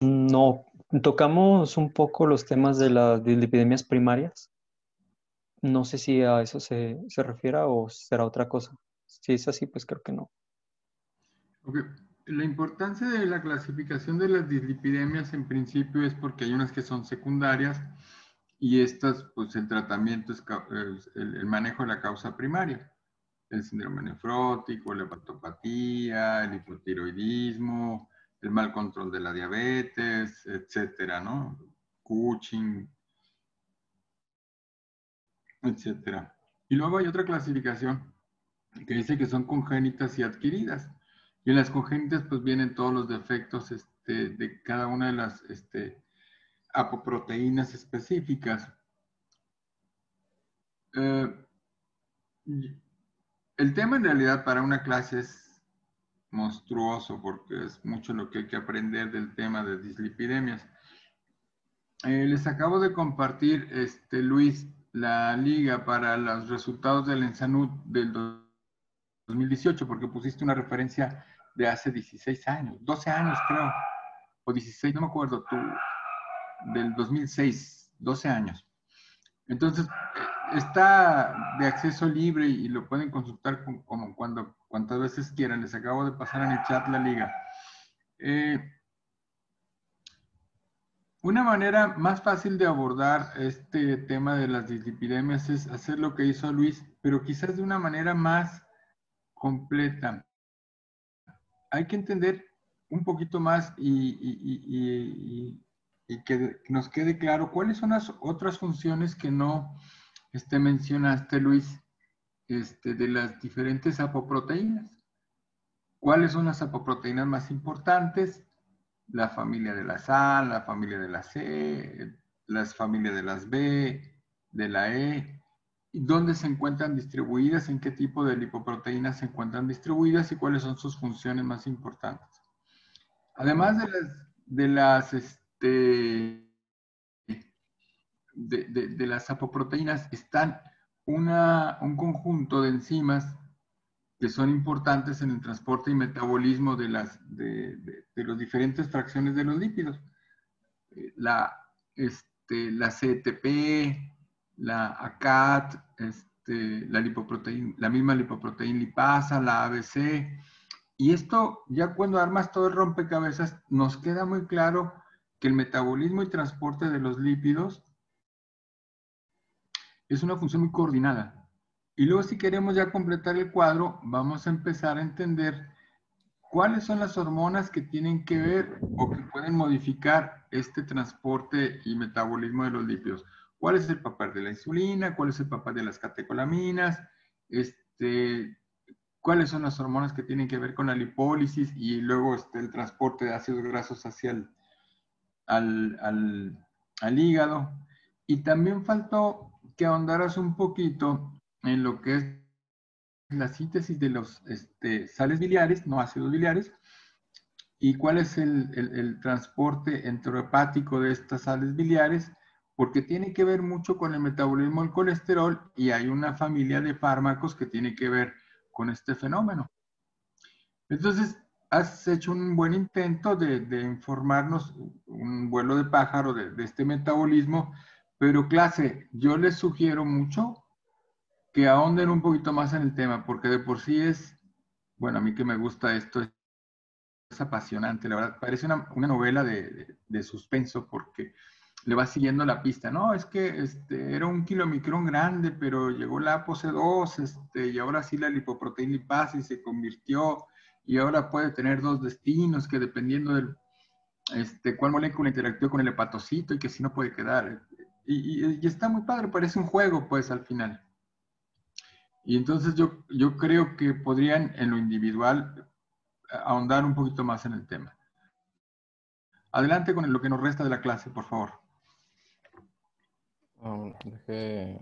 [SPEAKER 1] No, tocamos un poco
[SPEAKER 3] los temas de las dislipidemias primarias. No sé si a eso se, se refiera o será otra cosa si es así, pues creo que no.
[SPEAKER 1] La importancia de la clasificación de las dislipidemias en principio es porque hay unas que son secundarias y estas, pues el tratamiento es el, manejo de la causa primaria. El síndrome nefrótico, la hepatopatía, el hipotiroidismo, el mal control de la diabetes, etcétera, ¿no? Cushing, etcétera. Y luego hay otra clasificación que dice que son congénitas y adquiridas. Y en las congénitas pues vienen todos los defectos este, de cada una de las este, apoproteínas específicas. Eh, el tema en realidad para una clase es monstruoso porque es mucho lo que hay que aprender del tema de dislipidemias. Eh, les acabo de compartir, este, Luis, la liga para los resultados del ENSANUD del 2018, porque pusiste una referencia de hace 16 años, 12 años creo, o 16, no me acuerdo, tú, del 2006, 12 años. Entonces, eh, está de acceso libre y lo pueden consultar como cuando, cuantas veces quieran. Les acabo de pasar en el chat la liga. Eh, una manera más fácil de abordar este tema de las dislipidemias es hacer lo que hizo Luis, pero quizás de una manera más completa. Hay que entender un poquito más y, que nos quede claro cuáles son las otras funciones que no este, mencionaste, Luis, este, de las diferentes apoproteínas. ¿Cuáles son las apoproteínas más importantes? La familia de las A, la familia de las C, las familias de las B, de la E, dónde se encuentran distribuidas, en qué tipo de lipoproteínas se encuentran distribuidas y cuáles son sus funciones más importantes. Además de las, de las, este, de, las apoproteínas, están una, un conjunto de enzimas que son importantes en el transporte y metabolismo de las de, diferentes fracciones de los lípidos. Eh, la, CTP... Este, la la ACAT, este, la, lipoproteína, la misma lipoproteína lipasa, la ABC. Y esto, ya cuando armas todo el rompecabezas, nos queda muy claro que el metabolismo y transporte de los lípidos es una función muy coordinada. Y luego si queremos ya completar el cuadro, vamos a empezar a entender cuáles son las hormonas que tienen que ver o que pueden modificar este transporte y metabolismo de los lípidos cuál es el papel de la insulina, cuál es el papel de las catecolaminas, este, cuáles son las hormonas que tienen que ver con la lipólisis y luego este, el transporte de ácidos grasos hacia el hígado. Y también faltó que ahondaras un poquito en lo que es la síntesis de los este, sales biliares, no ácidos biliares, y cuál es el, el transporte enterohepático de estas sales biliares porque tiene que ver mucho con el metabolismo del colesterol y hay una familia de fármacos que tiene que ver con este fenómeno. Entonces, has hecho un buen intento de, informarnos, un vuelo de pájaro de, este metabolismo, pero clase, yo les sugiero mucho que ahonden un poquito más en el tema, porque de por sí es, bueno, a mí que me gusta esto, es apasionante, la verdad, parece una, novela de, de, suspenso, porque le va siguiendo la pista, ¿no? Es que este, era un kilomicrón grande, pero llegó la pose 2 este, y ahora sí la lipoproteína y se convirtió y ahora puede tener dos destinos que dependiendo del este, cuál molécula interactúa con el hepatocito y que si no puede quedar. Y, está muy padre, parece un juego pues al final. Y entonces yo, yo creo que podrían en lo individual ahondar un poquito más en el tema. Adelante con lo que nos resta de la clase, por favor. Um, de...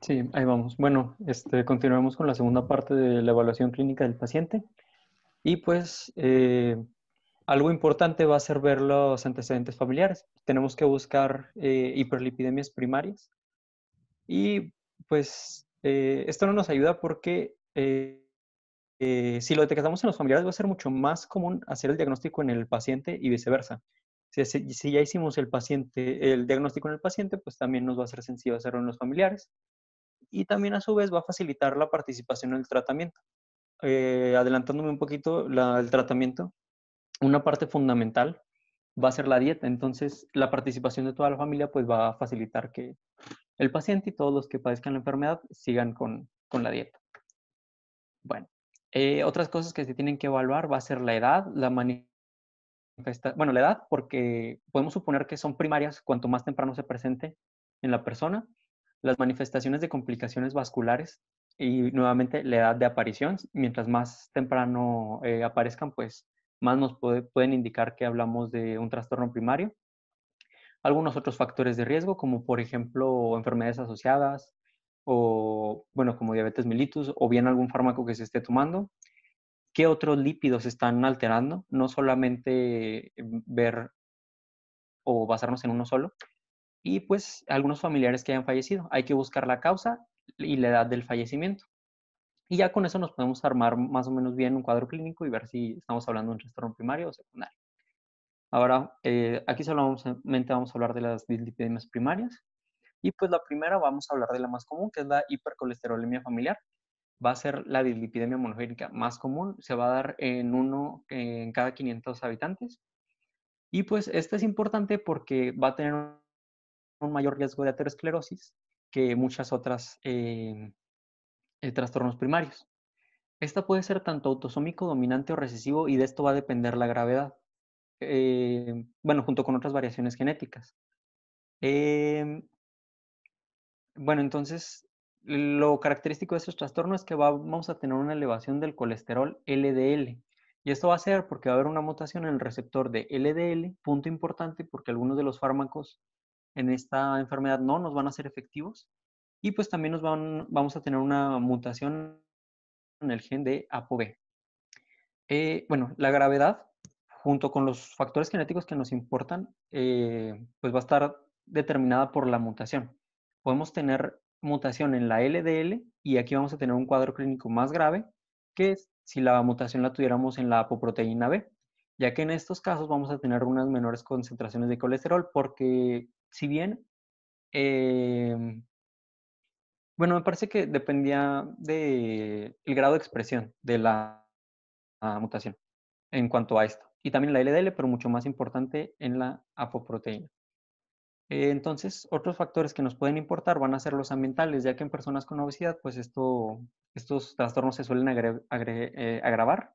[SPEAKER 3] Sí, ahí vamos. Bueno, este, continuamos con la segunda parte de la evaluación clínica del paciente. Y pues eh, algo importante va a ser ver los antecedentes familiares. Tenemos que buscar eh, hiperlipidemias primarias. Y pues eh, esto no nos ayuda porque eh, si lo detectamos en los familiares, va a ser mucho más común hacer el diagnóstico en el paciente y viceversa. Si, ya hicimos el, paciente, el diagnóstico en el paciente, pues también nos va a ser sencillo hacerlo en los familiares. Y también a su vez va a facilitar la participación en el tratamiento. Eh, adelantándome un poquito el tratamiento, una parte fundamental va a ser la dieta. Entonces, la participación de toda la familia pues va a facilitar que el paciente y todos los que padezcan la enfermedad sigan con, con la dieta. Bueno, eh, otras cosas que se tienen que evaluar va a ser la edad, la manifestación, bueno, la edad, porque podemos suponer que son primarias cuanto más temprano se presente en la persona, las manifestaciones de complicaciones vasculares y nuevamente la edad de aparición, mientras más temprano eh, aparezcan, pues más nos pueden indicar que hablamos de un trastorno primario. Algunos otros factores de riesgo, como por ejemplo enfermedades asociadas, o, bueno, como diabetes mellitus, o bien algún fármaco que se esté tomando. ¿Qué otros lípidos están alterando? No solamente em, ver o basarnos en uno solo. Y pues algunos familiares que hayan fallecido. Hay que buscar la causa y la edad del fallecimiento. Y ya con eso nos podemos armar más o menos bien un cuadro clínico y ver si estamos hablando de un trastorno primario o secundario. Ahora, eh, aquí solamente vamos a hablar de las dislipidemias primarias. Y pues la primera vamos a hablar de la más común, que es la hipercolesterolemia familiar. Va a ser la dislipidemia monogénica más común, se va a dar en uno en cada 500 habitantes. Y pues esta es importante porque va a tener un mayor riesgo de aterosclerosis que muchas otras eh, eh, trastornos primarios. Esta puede ser tanto autosómico, dominante o recesivo y de esto va a depender la gravedad. Eh, bueno, junto con otras variaciones genéticas. Em, bueno, entonces lo característico de estos trastornos es que vamos a tener una elevación del colesterol LDL. Y esto va a ser porque va a haber una mutación en el receptor de LDL, punto importante porque algunos de los fármacos en esta enfermedad no nos van a ser efectivos. Y pues también nos vamos a tener una mutación en el gen de ApoB. Eh, bueno, la gravedad, junto con los factores genéticos que nos importan, eh, pues va a estar determinada por la mutación podemos tener mutación en la LDL y aquí vamos a tener un cuadro clínico más grave que si la mutación la tuviéramos en la apoproteína B, ya que en estos casos vamos a tener unas menores concentraciones de colesterol porque si bien, em, bueno, me parece que dependía del grado de expresión de la mutación en cuanto a esto. Y también la LDL, pero mucho más importante en la apoproteína. Eh, entonces, otros factores que nos pueden importar van a ser los ambientales, ya que en personas con obesidad, pues esto, estos trastornos se suelen eh, agravar.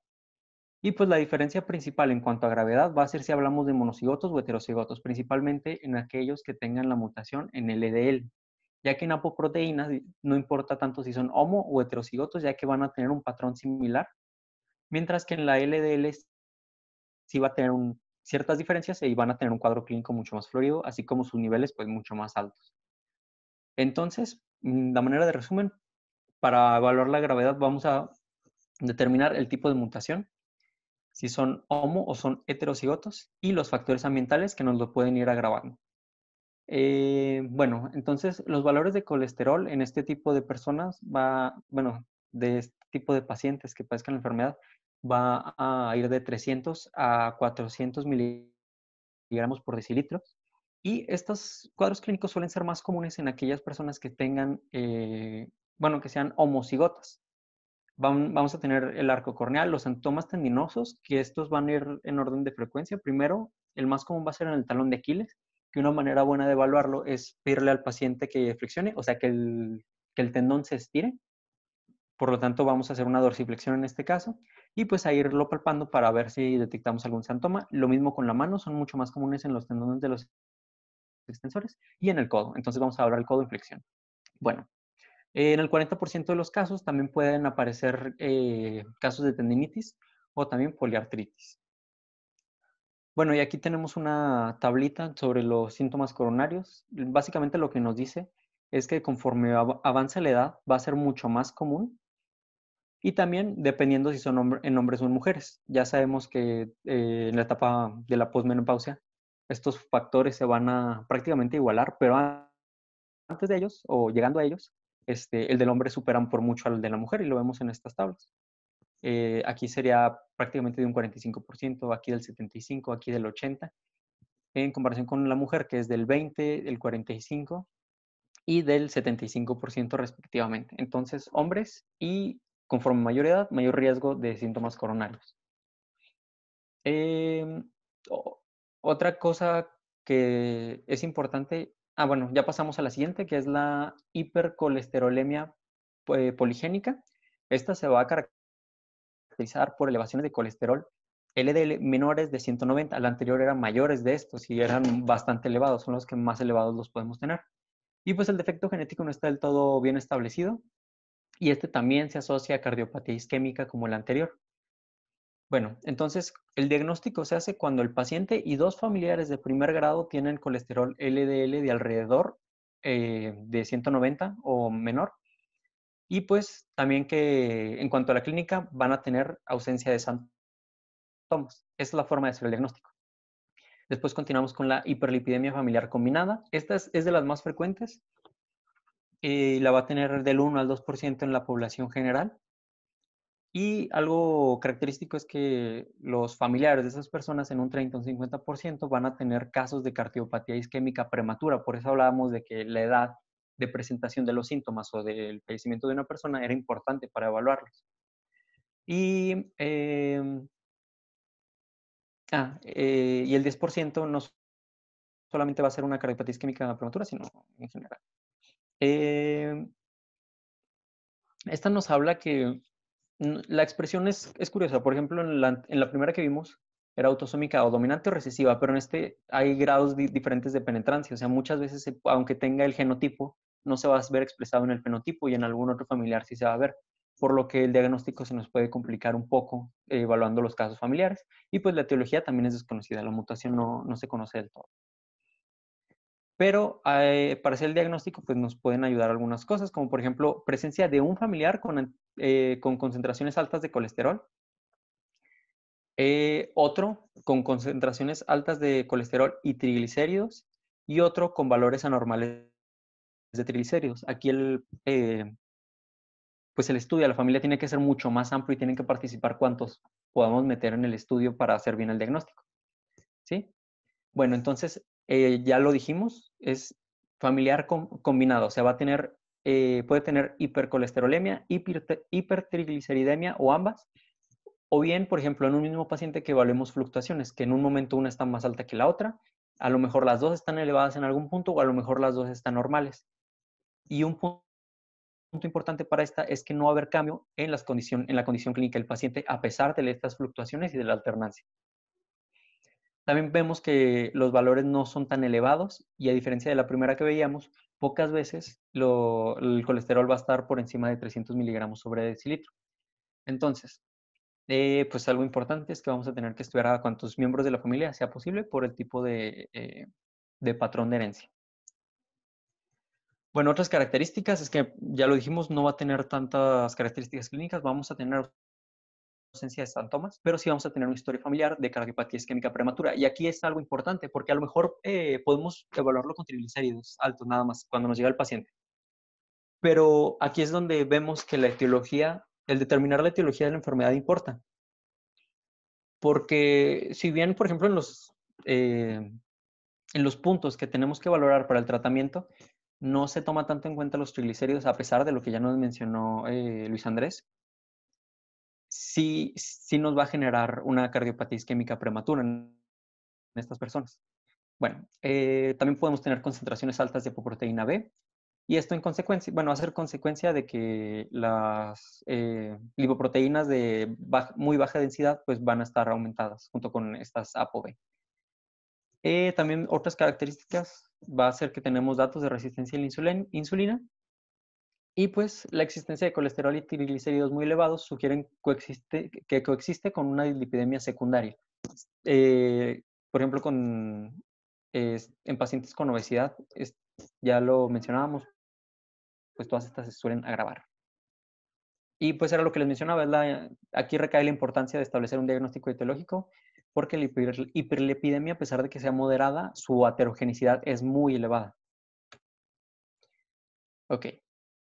[SPEAKER 3] Y pues la diferencia principal en cuanto a gravedad va a ser si hablamos de monocigotos o heterocigotos, principalmente en aquellos que tengan la mutación en el LDL, e ya que en apoproteínas no importa tanto si son homo o heterocigotos, ya que van a tener un patrón similar, mientras que en la LDL e sí va a tener un, ciertas diferencias y van a tener un cuadro clínico mucho más florido, así como sus niveles pues mucho más altos. Entonces, mm, la manera de resumen, para evaluar la gravedad vamos a determinar el tipo de mutación, si son homo o son heterocigotos y los factores ambientales que nos lo pueden ir agravando. Eh, bueno, entonces los valores de colesterol en este tipo de personas va, bueno, de este tipo de pacientes que padezcan la enfermedad va a ir de 300 a 400 miligramos por decilitro. Y estos cuadros clínicos suelen ser más comunes en aquellas personas que tengan, eh, bueno, que sean homocigotas. vamos a tener el arco corneal, los entomas tendinosos, que estos van a ir en orden de frecuencia. Primero, el más común va a ser en el talón de Aquiles, que una manera buena de evaluarlo es pedirle al paciente que flexione, o sea, que el, que el tendón se estire por lo tanto, vamos a hacer una dorsiflexión en este caso y pues a irlo palpando para ver si detectamos algún santoma. Lo mismo con la mano, son mucho más comunes en los tendones de los extensores y en el codo. Entonces vamos a hablar del codo en flexión. Bueno, en el 40% de los casos también pueden aparecer eh, casos de tendinitis o también poliartritis. Bueno, y aquí tenemos una tablita sobre los síntomas coronarios. Básicamente lo que nos dice es que conforme avanza la edad va a ser mucho más común y también dependiendo si son en hombres o mujeres. Ya sabemos que eh, en la etapa de la posmenopausia estos factores se van a prácticamente igualar, pero antes de ellos o llegando a ellos, este, el del hombre superan por mucho al de la mujer y lo vemos en estas tablas. Eh, aquí sería prácticamente de un 45%, aquí del 75%, aquí del 80%, en comparación con la mujer que es del 20%, del 45% y del 75% respectivamente. Entonces, hombres y Conforme mayor edad, mayor riesgo de síntomas coronarios. Em, otra cosa que es importante, ah, bueno, ya pasamos a la siguiente, que es la hipercolesterolemia eh, poligénica. Esta se va a caracterizar por elevaciones de colesterol LDL menores de 190, la anterior eran mayores de estos y eran bastante elevados, son los que más elevados los podemos tener. Y pues el defecto genético no está del todo bien establecido, y este también se asocia a cardiopatía isquémica como el anterior. Bueno, entonces el diagnóstico se hace cuando el paciente y dos familiares de primer grado tienen colesterol LDL de alrededor eh, de 190 o menor. Y pues también que en cuanto a la clínica van a tener ausencia de síntomas. Esa es la forma de hacer el diagnóstico. Después continuamos con la hiperlipidemia familiar combinada. Esta es de las más frecuentes la va a tener del 1 al 2% en la población general. Y algo característico es que los familiares de esas personas en un 30 o un 50% van a tener casos de cardiopatía isquémica prematura. Por eso hablábamos de que la edad de presentación de los síntomas o del fallecimiento de una persona era importante para evaluarlos. Y, em, ah, eh, y el 10% no solamente va a ser una cardiopatía isquémica prematura, sino en general. Eh, esta nos habla que mm, la expresión es, curiosa. Por ejemplo, en la, primera que vimos era autosómica o dominante o recesiva, pero en este hay grados diferentes de penetrancia. O sea, muchas veces, aunque tenga el genotipo, no se va a ver expresado en el fenotipo y en algún otro familiar sí se va a ver. Por lo que el diagnóstico se nos puede complicar un poco eh, evaluando los casos familiares. Y pues la teología también es desconocida, la mutación no se conoce del todo pero eh, para hacer el diagnóstico pues nos pueden ayudar algunas cosas, como por ejemplo presencia de un familiar con, eh, concentraciones altas de colesterol, eh, otro con concentraciones altas de colesterol y triglicéridos y otro con valores anormales de triglicéridos. Aquí el, pues el estudio de la familia tiene que ser mucho más amplio y tienen que participar cuantos podamos meter en el estudio para hacer bien el diagnóstico. ¿Sí? Bueno, entonces eh, ya lo dijimos, es familiar combinado, o sea, va a tener, eh, puede tener hipercolesterolemia, hipertrigliceridemia o ambas, o bien, por ejemplo, en un mismo paciente que evaluemos fluctuaciones, que en un momento una está más alta que la otra, a lo mejor las dos están elevadas en algún punto o a lo mejor las dos están normales. Y un punto importante para esta es que no va a haber cambio en, las condición, en la condición clínica del paciente a pesar de estas fluctuaciones y de la alternancia. También vemos que los valores no son tan elevados y a diferencia de la primera que veíamos, pocas veces lo, el colesterol va a estar por encima de 300 miligramos sobre decilitro. Entonces, eh, pues algo importante es que vamos a tener que estudiar a cuantos miembros de la familia sea posible por el tipo de, eh, de patrón de herencia. Bueno, otras características es que ya lo dijimos, no va a tener tantas características clínicas, vamos a tener ausencia de síntomas, pero sí vamos a tener una historia familiar de cardiopatía isquémica prematura. Y aquí es algo importante porque a lo mejor eh, podemos evaluarlo con triglicéridos altos nada más cuando nos llega el paciente. Pero aquí es donde vemos que la etiología, el determinar la etiología de la enfermedad importa. Porque si bien, por ejemplo, en los, eh, en los puntos que tenemos que valorar para el tratamiento, no se toma tanto en cuenta los triglicéridos, a pesar de lo que ya nos mencionó eh, Luis Andrés, sí, nos va a generar una cardiopatía isquémica prematura en, estas personas. Bueno, eh, también podemos tener concentraciones altas de apoproteína B y esto en consecuencia, bueno, va a ser consecuencia de que las eh, lipoproteínas de muy baja densidad pues van a estar aumentadas junto con estas ApoB. Eh, también otras características va a ser que tenemos datos de resistencia a la insulina, y pues la existencia de colesterol y triglicéridos muy elevados sugieren que coexiste con una lipidemia secundaria. Eh, por ejemplo, eh, en pacientes con obesidad, ya lo mencionábamos, pues todas estas se suelen agravar. Y pues era lo que les mencionaba, aquí recae la importancia de establecer un diagnóstico etiológico, porque la hiperlipidemia, a pesar de que sea moderada, su aterogenicidad es muy elevada. Ok,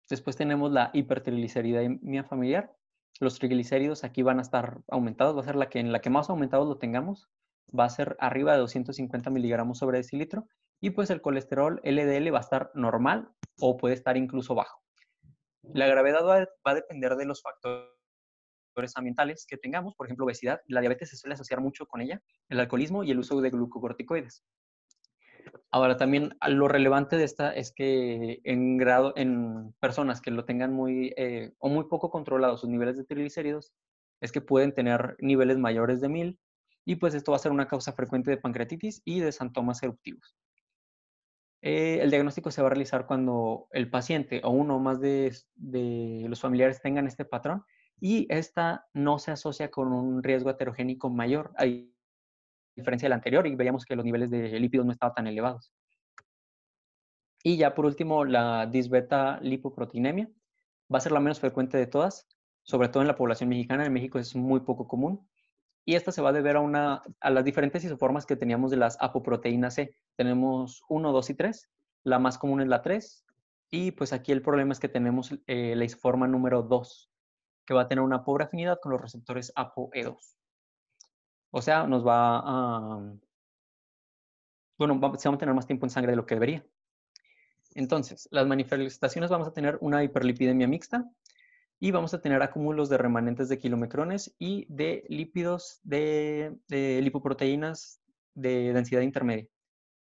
[SPEAKER 3] Después tenemos la hipertrigliceridemia familiar. Los triglicéridos aquí van a estar aumentados, va a ser la que en la que más aumentados lo tengamos, va a ser arriba de 250 miligramos sobre decilitro y pues el colesterol LDL va a estar normal o puede estar incluso bajo. La gravedad va a depender de los factores ambientales que tengamos, por ejemplo, obesidad, la diabetes se suele asociar mucho con ella, el alcoholismo y el uso de glucocorticoides. Ahora, también ah, lo relevante de esta es que en, grado, en personas que lo tengan muy eh, o muy poco controlado sus niveles de triglicéridos, es que pueden tener niveles mayores de 1000 y pues esto va a ser una causa frecuente de pancreatitis y de santomas eruptivos. Eh, el diagnóstico se va a realizar cuando el paciente o uno o más de, los familiares tengan este patrón y esta no se asocia con un riesgo heterogénico mayor, diferencia del anterior y veíamos que los niveles de lípidos no estaban tan elevados. Y ya por último, la disbeta lipoproteinemia va a ser la menos frecuente de todas, sobre todo en la población mexicana. En México es muy poco común. Y esta se va a deber a, una, a las diferentes isoformas que teníamos de las apoproteínas C. Tenemos 1, 2 y 3. La más común es la 3. Y pues aquí el problema es que tenemos eh, la isoforma número 2, que va a tener una pobre afinidad con los receptores ApoE2. O sea, nos va a... Mm, bueno, vamos, a tener más tiempo en sangre de lo que debería. Entonces, las manifestaciones vamos a tener una hiperlipidemia mixta y vamos a tener acúmulos de remanentes de kilomecrones y de lípidos de, lipoproteínas de densidad intermedia.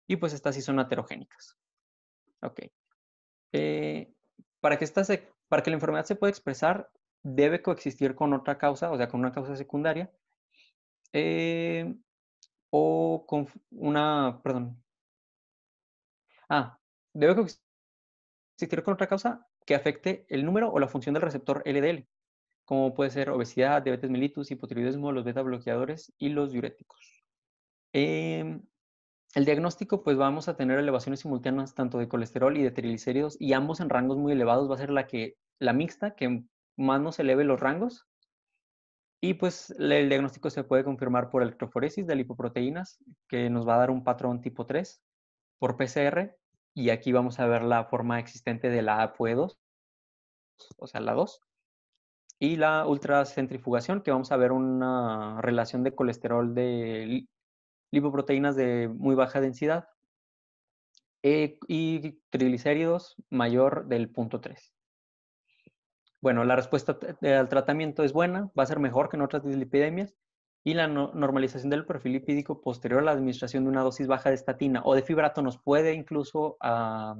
[SPEAKER 3] Y pues estas sí son aterogénicas. Ok. Eh, para, que esta para que la enfermedad se pueda expresar, debe coexistir con otra causa, o sea, con una causa secundaria, eh, o con una, perdón. Ah, debe existir con otra causa que afecte el número o la función del receptor LDL, como puede ser obesidad, diabetes mellitus, hipotiroidismo, los beta bloqueadores y los diuréticos. Eh, el diagnóstico, pues vamos a tener elevaciones simultáneas tanto de colesterol y de triglicéridos, y ambos en rangos muy elevados va a ser la que la mixta que más nos eleve los rangos y pues el diagnóstico se puede confirmar por electroforesis de lipoproteínas, que nos va a dar un patrón tipo 3, por PCR, y aquí vamos a ver la forma existente de la APOE2, o sea, la 2, y la ultracentrifugación, que vamos a ver una relación de colesterol de lipoproteínas de muy baja densidad eh, y triglicéridos mayor del punto 3. Bueno, la respuesta al tratamiento es buena, va a ser mejor que en otras dislipidemias y la normalización del perfil lipídico posterior a la administración de una dosis baja de estatina o de fibrato nos puede incluso ah,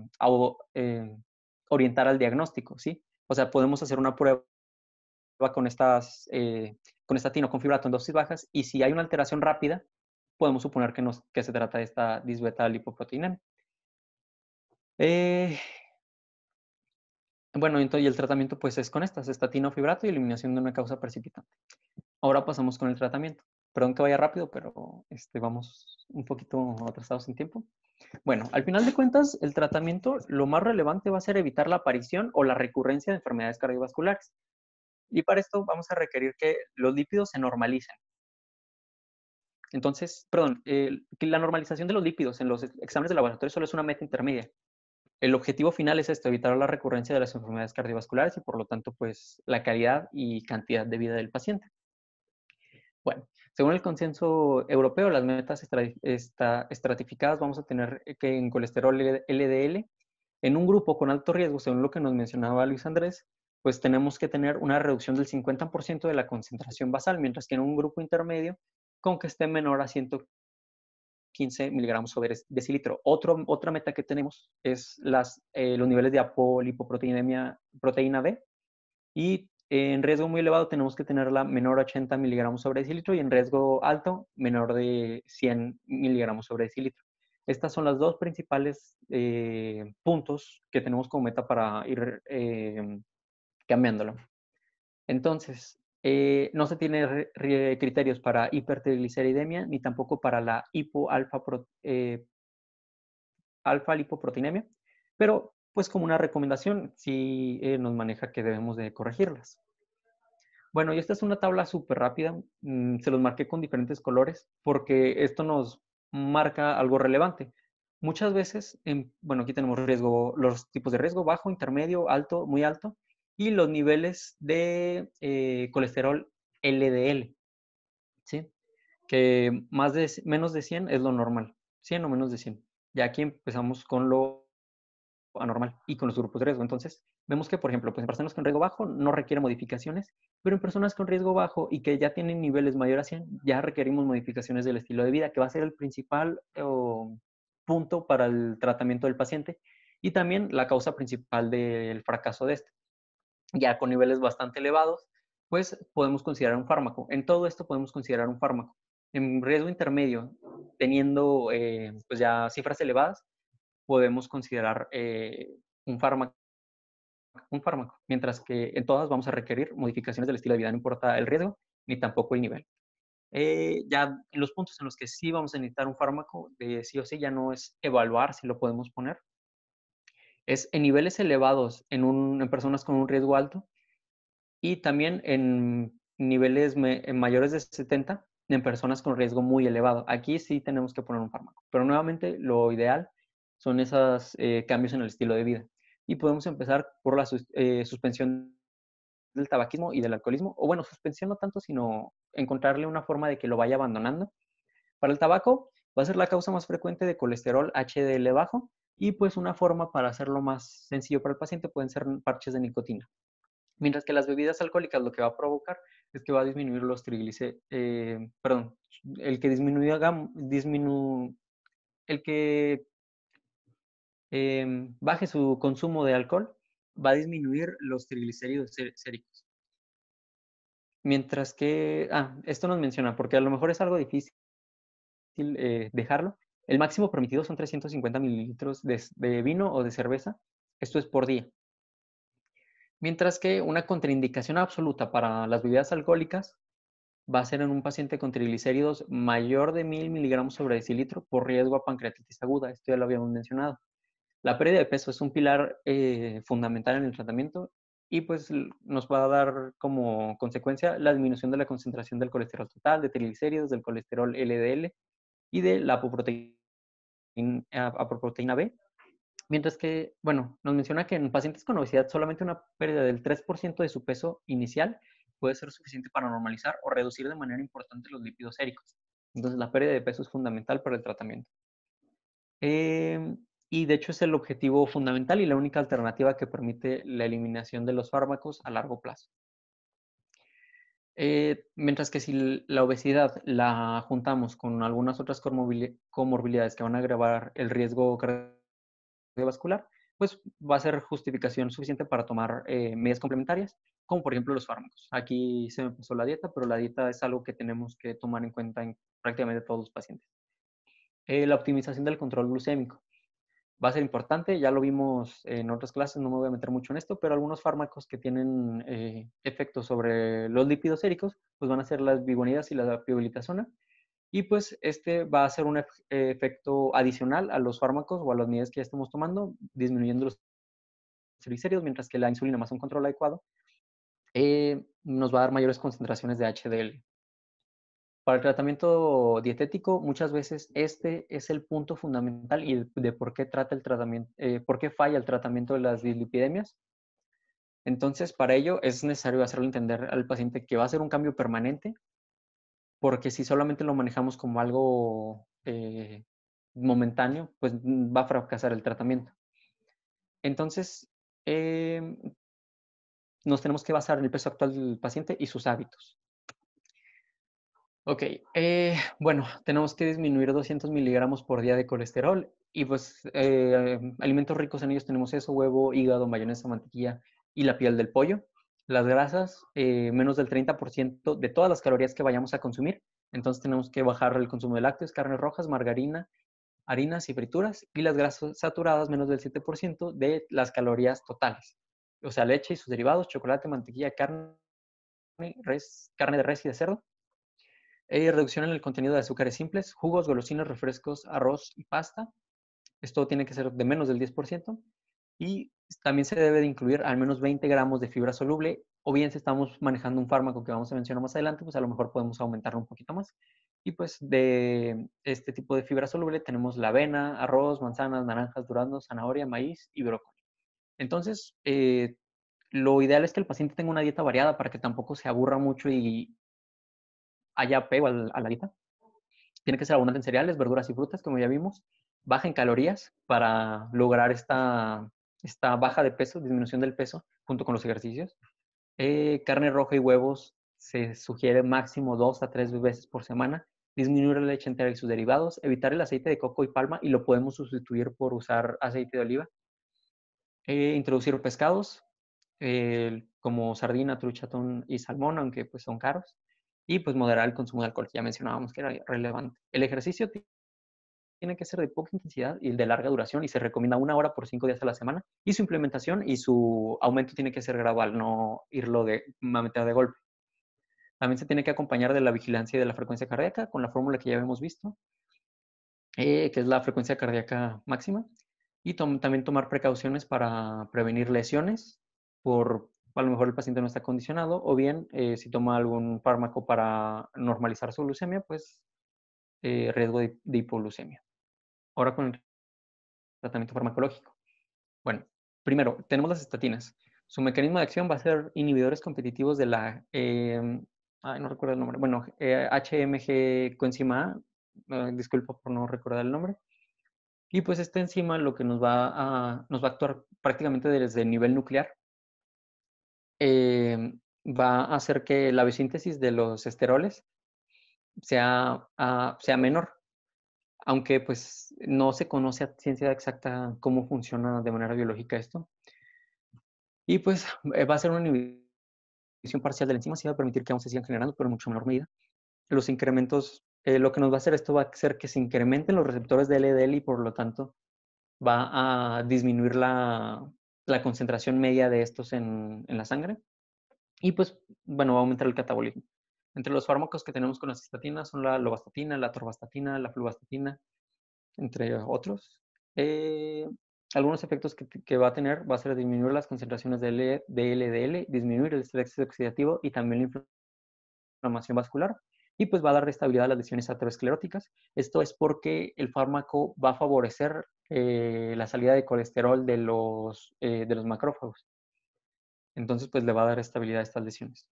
[SPEAKER 3] eh, orientar al diagnóstico, ¿sí? O sea, podemos hacer una prueba con estas eh, con estatina o con fibrato en dosis bajas y si hay una alteración rápida, podemos suponer que, nos, que se trata de esta disbeta lipoproteína. Eh, bueno, entonces, y el tratamiento pues es con estas, estatina fibrato y eliminación de una causa precipitante. Ahora pasamos con el tratamiento. Perdón que vaya rápido, pero este, vamos un poquito atrasados en tiempo. Bueno, al final de cuentas, el tratamiento lo más relevante va a ser evitar la aparición o la recurrencia de enfermedades cardiovasculares. Y para esto vamos a requerir que los lípidos se normalicen. Entonces, perdón, la normalización de los lípidos en los exámenes de laboratorio solo es una meta intermedia el objetivo final es esto, evitar la recurrencia de las enfermedades cardiovasculares y por lo tanto, pues la calidad y cantidad de vida del paciente. Bueno, según el consenso europeo, las metas estratificadas vamos a tener eh, que en colesterol LDL, en un grupo con alto riesgo, según lo que nos mencionaba Luis Andrés, pues tenemos que tener una reducción del 50% de la concentración basal, mientras que en un grupo intermedio, con que esté menor a 100 15 miligramos sobre decilitro. Otro, otra meta que tenemos es las, eh, los niveles de apolipoproteinemia, proteína B. Y en riesgo muy elevado tenemos que tenerla menor a 80 miligramos sobre decilitro y en riesgo alto menor de 100 miligramos sobre decilitro. Estas son las dos principales eh, puntos que tenemos como meta para ir eh, cambiándolo. Entonces, eh, no se tiene criterios para hipertrigliceridemia ni tampoco para la hipoalfa eh, lipoproteinemia, pero pues como una recomendación si eh, nos maneja que debemos de corregirlas. Bueno, y esta es una tabla súper rápida, mm, se los marqué con diferentes colores porque esto nos marca algo relevante. Muchas veces, em, bueno, aquí tenemos riesgo, los tipos de riesgo bajo, intermedio, alto, muy alto, y los niveles de eh, colesterol LDL, ¿sí? que más de, menos de 100 es lo normal, 100 o menos de 100. Ya aquí empezamos con lo anormal y con los grupos de riesgo. Entonces, vemos que, por ejemplo, pues en personas con riesgo bajo no requiere modificaciones, pero en personas con riesgo bajo y que ya tienen niveles mayores a 100, ya requerimos modificaciones del estilo de vida, que va a ser el principal punto para el tratamiento del paciente y también la causa principal del fracaso de este ya con niveles bastante elevados, pues podemos considerar un fármaco. En todo esto podemos considerar un fármaco. En riesgo intermedio, teniendo eh, pues ya cifras elevadas, podemos considerar eh, un fármaco un fármaco, mientras que en todas vamos a requerir modificaciones del estilo de vida, no importa el riesgo ni tampoco el nivel. Eh, ya en los puntos en los que sí vamos a necesitar un fármaco, de sí o sí, ya no es evaluar si lo podemos poner, es en niveles elevados en, personas con un riesgo alto y también en niveles mayores de 70 en personas con riesgo muy elevado. Aquí sí tenemos que poner un fármaco, pero nuevamente lo ideal son esos eh, cambios en el estilo de vida. Y podemos empezar por la eh, suspensión del tabaquismo y del alcoholismo, o bueno, suspensión no tanto, sino encontrarle una forma de que lo vaya abandonando. Para el tabaco va a ser la causa más frecuente de colesterol HDL bajo y pues una forma para hacerlo más sencillo para el paciente pueden ser parches de nicotina. Mientras que las bebidas alcohólicas lo que va a provocar es que va a disminuir los triglicéridos, eh, perdón, el que disminuya, disminu, el que em, baje su consumo de alcohol va a disminuir los triglicéridos séricos. Mientras que, ah, esto nos menciona, porque a lo mejor es algo difícil eh, dejarlo, el máximo permitido son 350 mililitros de, vino o de cerveza. Esto es por día. Mientras que una contraindicación absoluta para las bebidas alcohólicas va a ser en un paciente con triglicéridos mayor de 1000 miligramos sobre decilitro por riesgo a pancreatitis aguda. Esto ya lo habíamos mencionado. La pérdida de peso es un pilar eh, fundamental en el tratamiento y pues nos va a dar como consecuencia la disminución de la concentración del colesterol total, de triglicéridos, del colesterol LDL y de la apoproteína, B. Mientras que, bueno, nos menciona que en pacientes con obesidad solamente una pérdida del 3% de su peso inicial puede ser suficiente para normalizar o reducir de manera importante los lípidos séricos. Entonces, la pérdida de peso es fundamental para el tratamiento. Em, y de hecho es el objetivo fundamental y la única alternativa que permite la eliminación de los fármacos a largo plazo. Eh, mientras que si la obesidad la juntamos con algunas otras comorbilidades que van a agravar el riesgo cardiovascular, pues va a ser justificación suficiente para tomar eh, medidas complementarias, como por ejemplo los fármacos. Aquí se me pasó la dieta, pero la dieta es algo que tenemos que tomar en cuenta en prácticamente todos los pacientes. Eh, la optimización del control glucémico va a ser importante, ya lo vimos en otras clases, no me voy a meter mucho en esto, pero algunos fármacos que tienen eh, efectos sobre los lípidos séricos, pues van a ser las bibonidas y la pioglitazona. y pues este va a ser un efecto adicional a los fármacos o a las medidas que ya estamos tomando, disminuyendo los triglicéridos, mientras que la insulina más un control adecuado eh, nos va a dar mayores concentraciones de HDL. Para el tratamiento dietético, muchas veces este es el punto fundamental y de por qué, trata el tratamiento, eh, falla el tratamiento de las dislipidemias. Entonces, para ello es necesario hacerlo entender al paciente que va a ser un cambio permanente, porque si solamente lo manejamos como algo eh, momentáneo, pues mm, va a fracasar el tratamiento. Entonces, em, nos tenemos que basar en el peso actual del paciente y sus hábitos. Ok, eh, bueno, tenemos que disminuir 200 miligramos por día de colesterol y pues eh, alimentos ricos en ellos tenemos eso, huevo, hígado, mayonesa, mantequilla y la piel del pollo. Las grasas, eh, menos del 30% de todas las calorías que vayamos a consumir. Entonces tenemos que bajar el consumo de lácteos, carnes rojas, margarina, harinas y frituras. Y las grasas saturadas, menos del 7% de las calorías totales. O sea, leche y sus derivados, chocolate, mantequilla, carne, res, carne de res y de cerdo eh, reducción en el contenido de azúcares simples, jugos, golosinas, refrescos, arroz y pasta. Esto tiene que ser de menos del 10%. Y también se debe de incluir al menos 20 gramos de fibra soluble. O bien si estamos manejando un fármaco que vamos a mencionar más adelante, pues a lo mejor podemos aumentarlo un poquito más. Y pues de este tipo de fibra soluble tenemos la avena, arroz, manzanas, naranjas, duraznos, zanahoria, maíz y brócoli. Entonces, eh, lo ideal es que el paciente tenga una dieta variada para que tampoco se aburra mucho y haya apego a la dieta. Tiene que ser abundante en cereales, verduras y frutas, como ya vimos, baja en calorías para lograr esta, esta baja de peso, disminución del peso, junto con los ejercicios. Eh, carne roja y huevos se sugiere máximo dos a tres veces por semana. Disminuir la leche entera y sus derivados, evitar el aceite de coco y palma y lo podemos sustituir por usar aceite de oliva. Eh, introducir pescados como sardina, trucha, atún y salmón, aunque pues son caros y pues moderar el consumo de alcohol, que ya mencionábamos que era relevante. El ejercicio tiene que ser de poca intensidad y de larga duración y se recomienda una hora por cinco días a la semana y su implementación y su aumento tiene que ser gradual, no irlo de mm, meter de golpe. También se tiene que acompañar de la vigilancia y de la frecuencia cardíaca con la fórmula que ya hemos visto, eh, que es la frecuencia cardíaca máxima, y también tomar precauciones para prevenir lesiones por a lo mejor el paciente no está condicionado, o bien eh, si toma algún fármaco para normalizar su glucemia, pues eh, riesgo de, hipoglucemia. Ahora con el tratamiento farmacológico. Bueno, primero, tenemos las estatinas. Su mecanismo de acción va a ser inhibidores competitivos de la, eh, ay, no recuerdo el nombre, bueno, HMG coenzima A, disculpa por no recordar el nombre. Y pues esta enzima lo que nos va a, nos va a actuar prácticamente desde el nivel nuclear, Em, va a hacer que la biosíntesis de los esteroles sea, ah, sea menor, aunque pues no se conoce a ciencia exacta cómo funciona de manera biológica esto. Y pues eh, va a ser una inhibición parcial de la enzima, sí va a permitir que aún se sigan generando, pero en mucho menor medida. Los incrementos, eh, lo que nos va a hacer esto va a ser que se incrementen los receptores de LDL y por lo tanto va a disminuir la, la concentración media de estos en, la sangre. Y pues, bueno, va a aumentar el catabolismo. Entre los fármacos que tenemos con las estatinas son la lovastatina, la torvastatina, la fluvastatina, entre otros. Eh, algunos efectos que, va a tener va a ser disminuir las concentraciones de, de LDL, disminuir el estrés oxidativo y también la inflamación vascular y pues va a dar estabilidad a las lesiones ateroscleróticas. Esto es porque el fármaco va a favorecer eh, la salida de colesterol eh, de los, macrófagos. Entonces, pues le va a dar estabilidad a estas lesiones.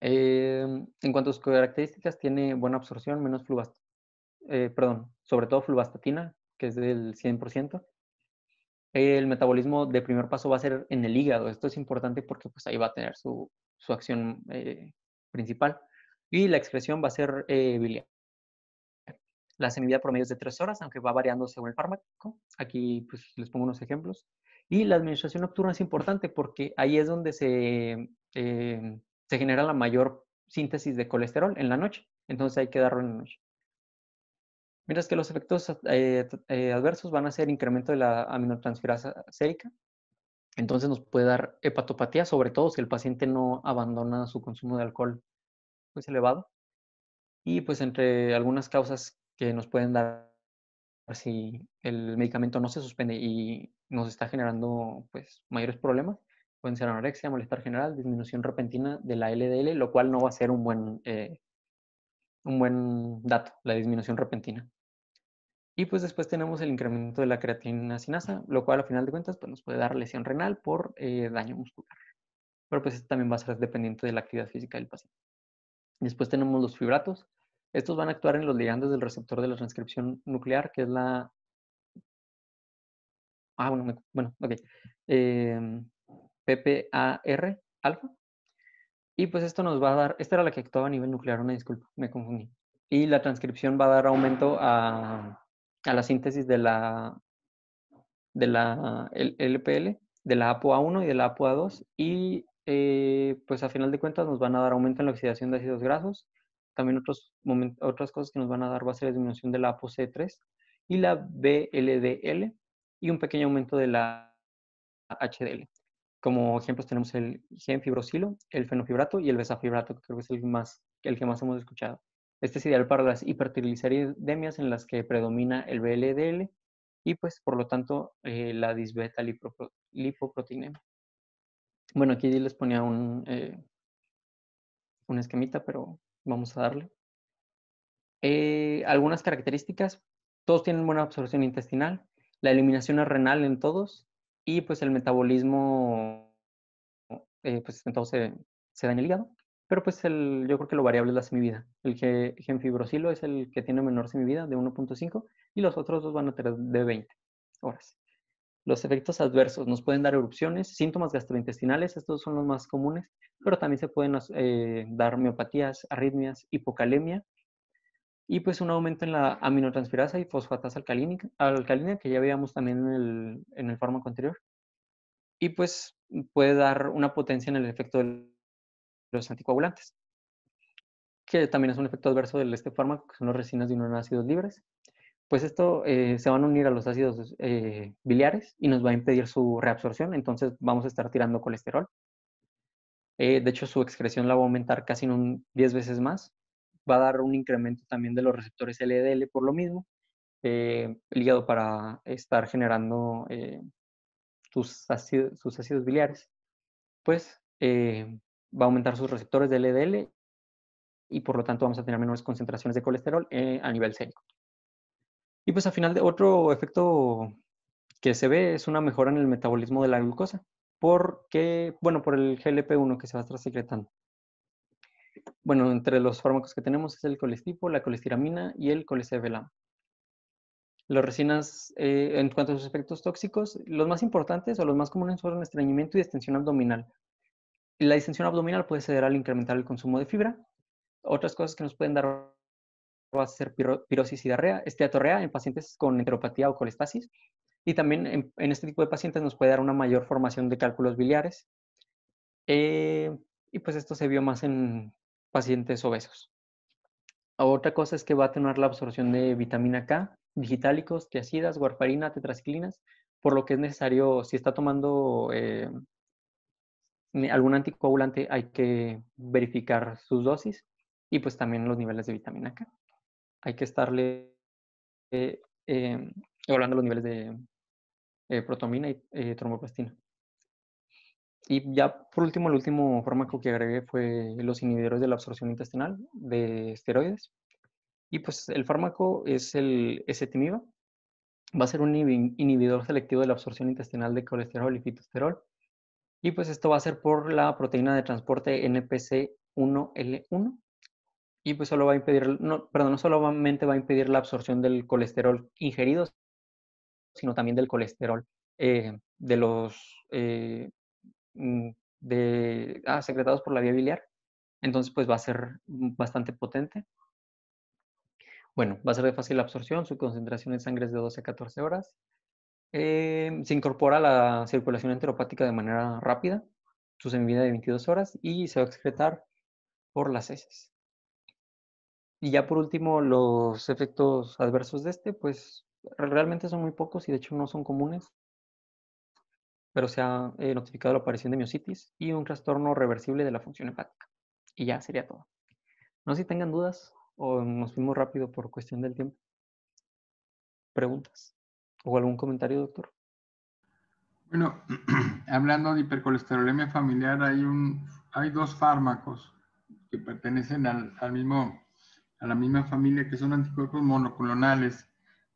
[SPEAKER 3] Em, en cuanto a sus características, tiene buena absorción, menos fluvastatina, eh, perdón, sobre todo fluvastatina, que es del 100%. El metabolismo de primer paso va a ser en el hígado. Esto es importante porque pues ahí va a tener su, su acción principal y la expresión va a ser eh, biliar. La semivida promedio es de tres horas, aunque va variando según el fármaco. Aquí pues, les pongo unos ejemplos. Y la administración nocturna es importante porque ahí es donde se, eh, se genera la mayor síntesis de colesterol en la noche. Entonces hay que darlo en la noche. Mientras que los efectos eh, eh, adversos van a ser incremento de la aminotransferasa sérica. Entonces nos puede dar hepatopatía, sobre todo si el paciente no abandona su consumo de alcohol pues elevado. Y pues entre algunas causas que nos pueden dar si el medicamento no se suspende y nos está generando pues mayores problemas, pueden ser anorexia, molestar general, disminución repentina de la LDL, lo cual no va a ser un buen, eh, un buen dato, la disminución repentina. Y pues después tenemos el incremento de la creatina sinasa, lo cual a final de cuentas pues, nos puede dar lesión renal por eh, daño muscular. Pero pues esto también va a ser dependiente de la actividad física del paciente. Después tenemos los fibratos. Estos van a actuar en los ligandos del receptor de la transcripción nuclear, que es la... Ah, bueno, bueno ok. Em, PPAR alfa. Y pues esto nos va a dar... Esta era la que actuaba a nivel nuclear, una disculpa, me confundí. Y la transcripción va a dar aumento a, la síntesis de la, de la LPL, de la APOA1 y de la APOA2 y eh, pues a final de cuentas nos van a dar aumento en la oxidación de ácidos grasos, también otros otras cosas que nos van a dar va a ser la disminución de la ApoC3 y la BLDL y un pequeño aumento de la HDL. Como ejemplos tenemos el gen fibrosilo, el fenofibrato y el besafibrato, que creo que es el, más, el que más hemos escuchado. Este es ideal para las hipertrigliceridemias en las que predomina el BLDL y pues por lo tanto eh, la disbeta lipoproteína. Bueno, aquí les ponía un, eh, esquemita, pero vamos a darle. Eh, algunas características. Todos tienen buena absorción intestinal. La eliminación es renal en todos. Y pues el metabolismo, eh, pues en se, da en el hígado. Pero pues el, yo creo que lo variable es la semivida. El que fibrosilo es el que tiene menor semivida de 1.5 y los otros dos van a tener de 20 horas. Los efectos adversos nos pueden dar erupciones, síntomas gastrointestinales, estos son los más comunes, pero también se pueden eh, dar miopatías, arritmias, hipocalemia y pues un aumento en la aminotransferasa y fosfatasa alcalina que ya veíamos también en el, fármaco anterior. Y pues puede dar una potencia en el efecto de los anticoagulantes, que también es un efecto adverso de este fármaco, que son los resinas de unos libres pues esto eh, se van a unir a los ácidos eh, biliares y nos va a impedir su reabsorción, entonces vamos a estar tirando colesterol. Eh, de hecho, su excreción la va a aumentar casi un 10 veces más. Va a dar un incremento también de los receptores LDL por lo mismo. ligado para estar generando sus, sus, ácidos biliares, pues va a aumentar sus receptores de LDL y por lo tanto vamos a tener menores concentraciones de colesterol a nivel sérico. Y pues al final de otro efecto que se ve es una mejora en el metabolismo de la glucosa, porque, bueno, por el GLP-1 que se va a estar secretando. Bueno, entre los fármacos que tenemos es el colestipo, la colestiramina y el colesevelam. Las resinas, eh, en cuanto a sus efectos tóxicos, los más importantes o los más comunes son estreñimiento y distensión abdominal. La distensión abdominal puede ceder al incrementar el consumo de fibra. Otras cosas que nos pueden dar va a ser pirosis y diarrea, esteatorrea en pacientes con enteropatía o colestasis. Y también en, este tipo de pacientes nos puede dar una mayor formación de cálculos biliares. Eh, y pues esto se vio más en pacientes obesos. Otra cosa es que va a tener la absorción de vitamina K, digitálicos, tiacidas, warfarina, tetraciclinas, por lo que es necesario, si está tomando eh, algún anticoagulante, hay que verificar sus dosis y pues también los niveles de vitamina K hay que estarle hablando eh, em, los niveles de eh, protomina y eh, tromboplastina. Y ya por último, el último fármaco que agregué fue los inhibidores de la absorción intestinal de esteroides. Y pues el fármaco es el ezetimiba. Va a ser un inhibidor selectivo de la absorción intestinal de colesterol y fitosterol. Y pues esto va a ser por la proteína de transporte NPC1L1 y pues solo va a impedir, no, no solamente va a impedir la absorción del colesterol ingerido, sino también del colesterol eh, de los eh, mm, de, ah, secretados por la vía biliar. Entonces, pues va a ser bastante potente. Bueno, va a ser de fácil absorción, su concentración en sangre es de 12 a 14 horas. Eh, se incorpora a la circulación enteropática de manera rápida, su semivida de 22 horas y se va a excretar por las heces. Y ya por último, los efectos adversos de este, pues realmente son muy pocos y de hecho no son comunes, pero se ha eh, notificado la aparición de miocitis y un trastorno reversible de la función hepática. Y ya sería todo. No sé si tengan dudas o nos fuimos rápido por cuestión del tiempo. ¿Preguntas? ¿O algún comentario, doctor?
[SPEAKER 1] Bueno, [CLEARS THROAT] hablando de hipercolesterolemia familiar, hay, un, hay dos fármacos que pertenecen al mismo a la misma familia que son anticuerpos monoclonales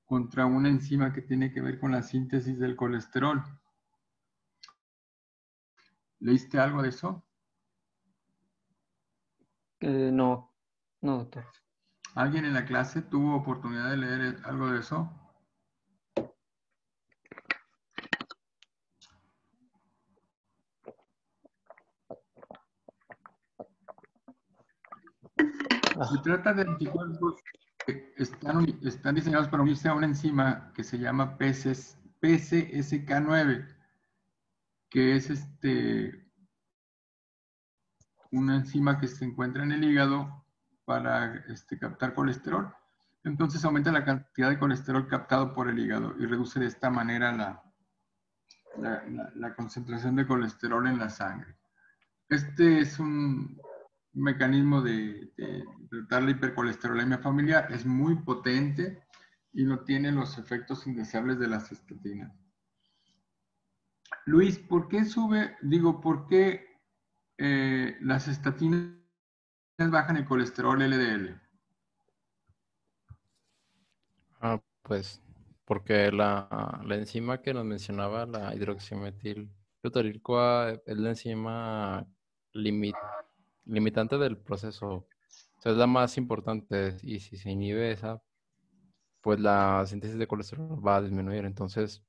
[SPEAKER 1] contra una enzima que tiene que ver con la síntesis del colesterol. ¿Leíste algo de eso? Eh, no, no, doctor. ¿Alguien en la clase tuvo oportunidad de leer algo de eso? Se trata de anticuerpos que están, están diseñados para unirse a una enzima que se llama PCSK9, que es este, una enzima que se encuentra en el hígado para este, captar colesterol. Entonces aumenta la cantidad de colesterol captado por el hígado y reduce de esta manera la, la concentración de colesterol en la sangre. Este es un, mecanismo de, tratar la hipercolesterolemia familiar. Es muy potente y no tiene los efectos indeseables de las estatinas. Luis, ¿por qué sube, digo, por qué eh, las estatinas bajan el colesterol LDL?
[SPEAKER 2] Ah, pues porque la, enzima que nos mencionaba, la hidroximetil es la enzima limita limitante del proceso. O es la más importante y si se inhibe esa, pues la síntesis de colesterol va a disminuir. Entonces,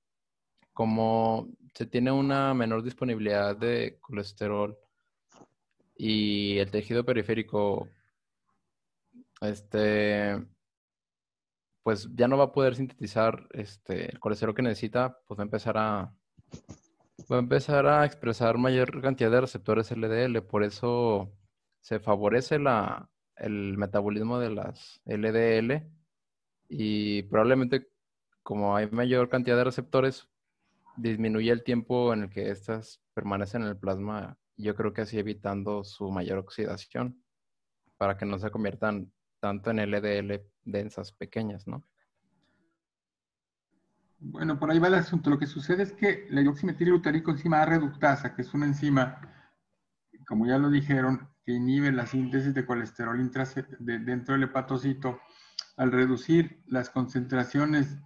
[SPEAKER 2] como se tiene una menor disponibilidad de colesterol y el tejido periférico, este, pues ya no va a poder sintetizar este, el colesterol que necesita, pues va a empezar a, va a empezar a expresar mayor cantidad de receptores LDL. Por eso se favorece el metabolismo de las LDL y probablemente como hay mayor cantidad de receptores, disminuye el tiempo en el que estas permanecen en el plasma, yo creo que así evitando su mayor oxidación para que no se conviertan tanto en LDL densas pequeñas, ¿no?
[SPEAKER 1] Bueno, por ahí va el asunto. Lo que sucede es que la dioximetilglutarico enzima A reductasa, que es una enzima, como ya lo dijeron, inhibe la síntesis de colesterol dentro del hepatocito, al reducir las concentraciones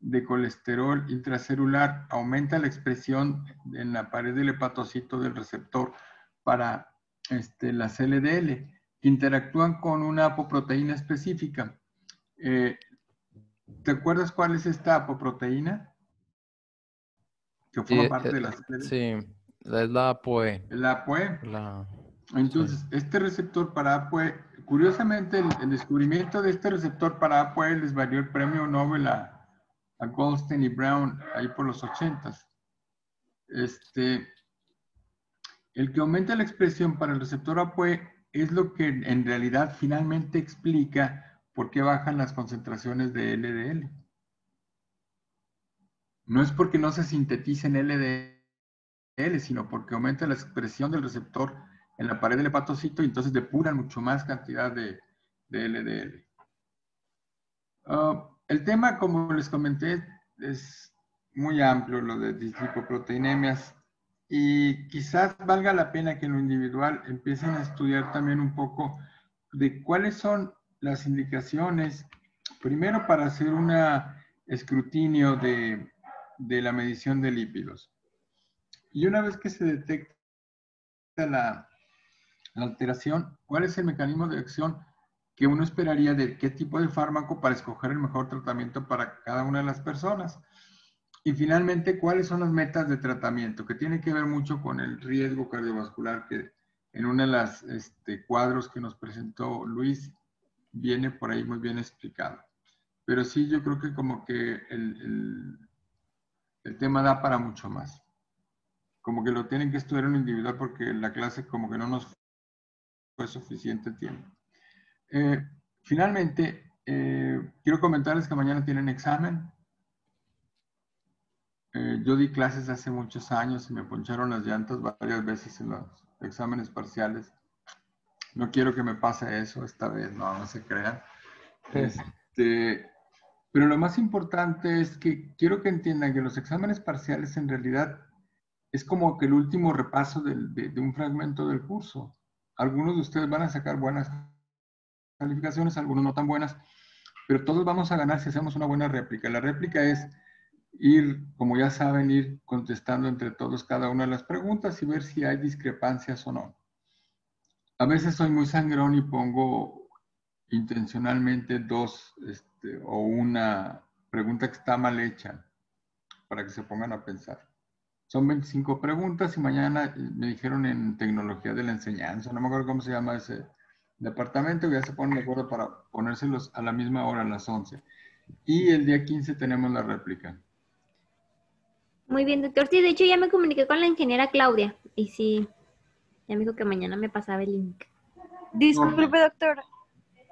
[SPEAKER 1] de colesterol intracelular, aumenta la expresión en la pared del hepatocito del receptor para este, la LDL que interactúan con una apoproteína específica. Eh, ¿Te acuerdas cuál es esta apoproteína?
[SPEAKER 2] Que forma sí, parte de la eh, Sí, la APOE.
[SPEAKER 1] La APOE. La... Entonces, este receptor para APOE, curiosamente, el, descubrimiento de este receptor para APOE les valió el premio Nobel a, Goldstein y Brown ahí por los 80. Este, el que aumenta la expresión para el receptor APOE es lo que en realidad finalmente explica por qué bajan las concentraciones de LDL. No es porque no se en LDL, sino porque aumenta la expresión del receptor en la pared del hepatocito y entonces depuran mucho más cantidad de, LDL. Ah, el tema, como les comenté, es muy amplio lo de dislipoproteinemias y quizás valga la pena que en lo individual empiecen a estudiar también un poco de cuáles son las indicaciones, primero para hacer un escrutinio de, de, la medición de lípidos. Y una vez que se detecta la, la alteración, ¿cuál es el mecanismo de acción que uno esperaría de qué tipo de fármaco para escoger el mejor tratamiento para cada una de las personas? Y finalmente, ¿cuáles son las metas de tratamiento? Que tiene que ver mucho con el riesgo cardiovascular que en uno de los este, cuadros que nos presentó Luis viene por ahí muy bien explicado. Pero sí, yo creo que como que el, el, el tema da para mucho más. Como que lo tienen que estudiar en individual porque la clase como que no nos fue suficiente tiempo. Eh, finalmente, eh, quiero comentarles que mañana tienen examen. Eh, yo di clases hace muchos años y me poncharon las llantas varias veces en los exámenes parciales. No quiero que me pase eso esta vez, no, no se crean. Este, pero lo más importante es que quiero que entiendan que los exámenes parciales en realidad es como que el último repaso de un fragmento del curso algunos de ustedes van a sacar buenas calificaciones, algunos no tan buenas, pero todos vamos a ganar si hacemos una buena réplica. La réplica es ir, como ya saben, ir contestando entre todos cada una de las preguntas y ver si hay discrepancias o no. A veces soy muy sangrón y pongo intencionalmente dos este, o una pregunta que está mal hecha para que se pongan a pensar. Son 25 preguntas y mañana eh, me dijeron en tecnología de la enseñanza, no me acuerdo cómo se llama ese departamento, ya se ponen de acuerdo para ponérselos a la misma hora, a las 11. Y el día 15 tenemos la réplica.
[SPEAKER 2] Muy bien, doctor. Sí, de hecho ya me comuniqué con la ingeniera Claudia y sí,
[SPEAKER 3] ya me dijo que mañana me pasaba el link. Disculpe, doctor.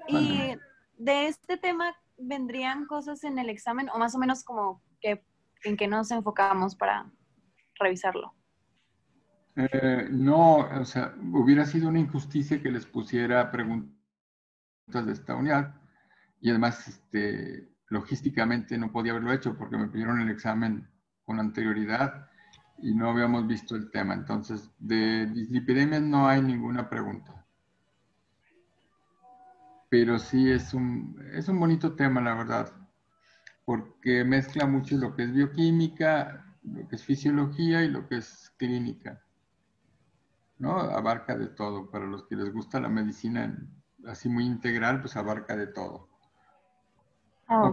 [SPEAKER 3] ¿Y de este tema vendrían cosas en el examen o más o menos como que en qué nos enfocamos para revisarlo.
[SPEAKER 1] Eh, no, o sea, hubiera sido una injusticia que les pusiera preguntas de esta unidad y además este, logísticamente no podía haberlo hecho porque me pidieron el examen con anterioridad y no habíamos visto el tema. Entonces, de dislipidemias no hay ninguna pregunta. Pero sí es un, es un bonito tema, la verdad, porque mezcla mucho lo que es bioquímica, lo que es fisiología y lo que es clínica. ¿no? Abarca de todo. Para los que les gusta la medicina así muy integral, pues abarca de todo. Ah,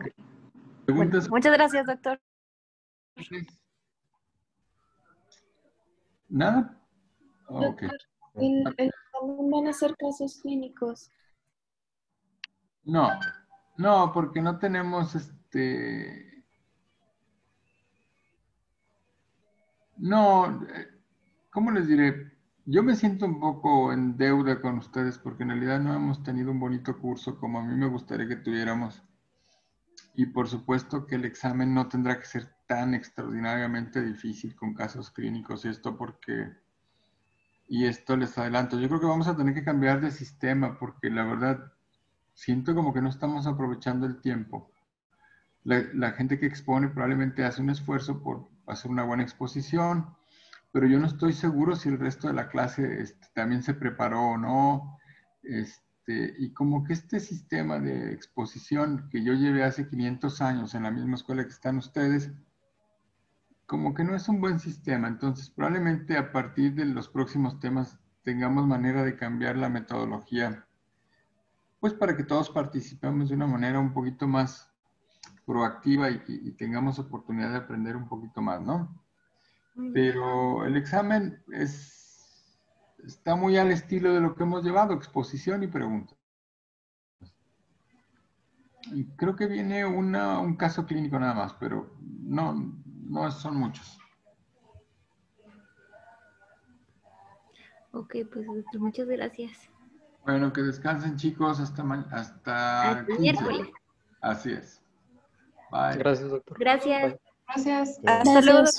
[SPEAKER 1] muchas gracias, doctor. ¿Nada? Ah,
[SPEAKER 3] van a ser casos clínicos?
[SPEAKER 1] No, no, porque no tenemos este No, eh, ¿cómo les diré? Yo me siento un poco en deuda con ustedes porque en realidad no hemos tenido un bonito curso como a mí me gustaría que tuviéramos. Y por supuesto que el examen no tendrá que ser tan extraordinariamente difícil con casos clínicos y esto porque, y esto les adelanto, yo creo que vamos a tener que cambiar de sistema porque la verdad siento como que no estamos aprovechando el tiempo. La, la gente que expone probablemente hace un esfuerzo por va a ser una buena exposición, pero yo no estoy seguro si el resto de la clase este, también se preparó o no. Este, y como que este sistema de exposición que yo llevé hace 500 años en la misma escuela que están ustedes, como que no es un buen sistema. Entonces, probablemente a partir de los próximos temas tengamos manera de cambiar la metodología, pues para que todos participemos de una manera un poquito más proactiva y, tengamos oportunidad de aprender un poquito más, ¿no? Pero el examen es, está muy al estilo de lo que hemos llevado, exposición y preguntas. Y creo que viene un caso clínico nada más, pero no, no son muchos. Ok, pues muchas gracias. Bueno, que descansen chicos hasta, hasta el miércoles. Así es. Gracias, doctor. Gracias. Gracias. Hasta luego.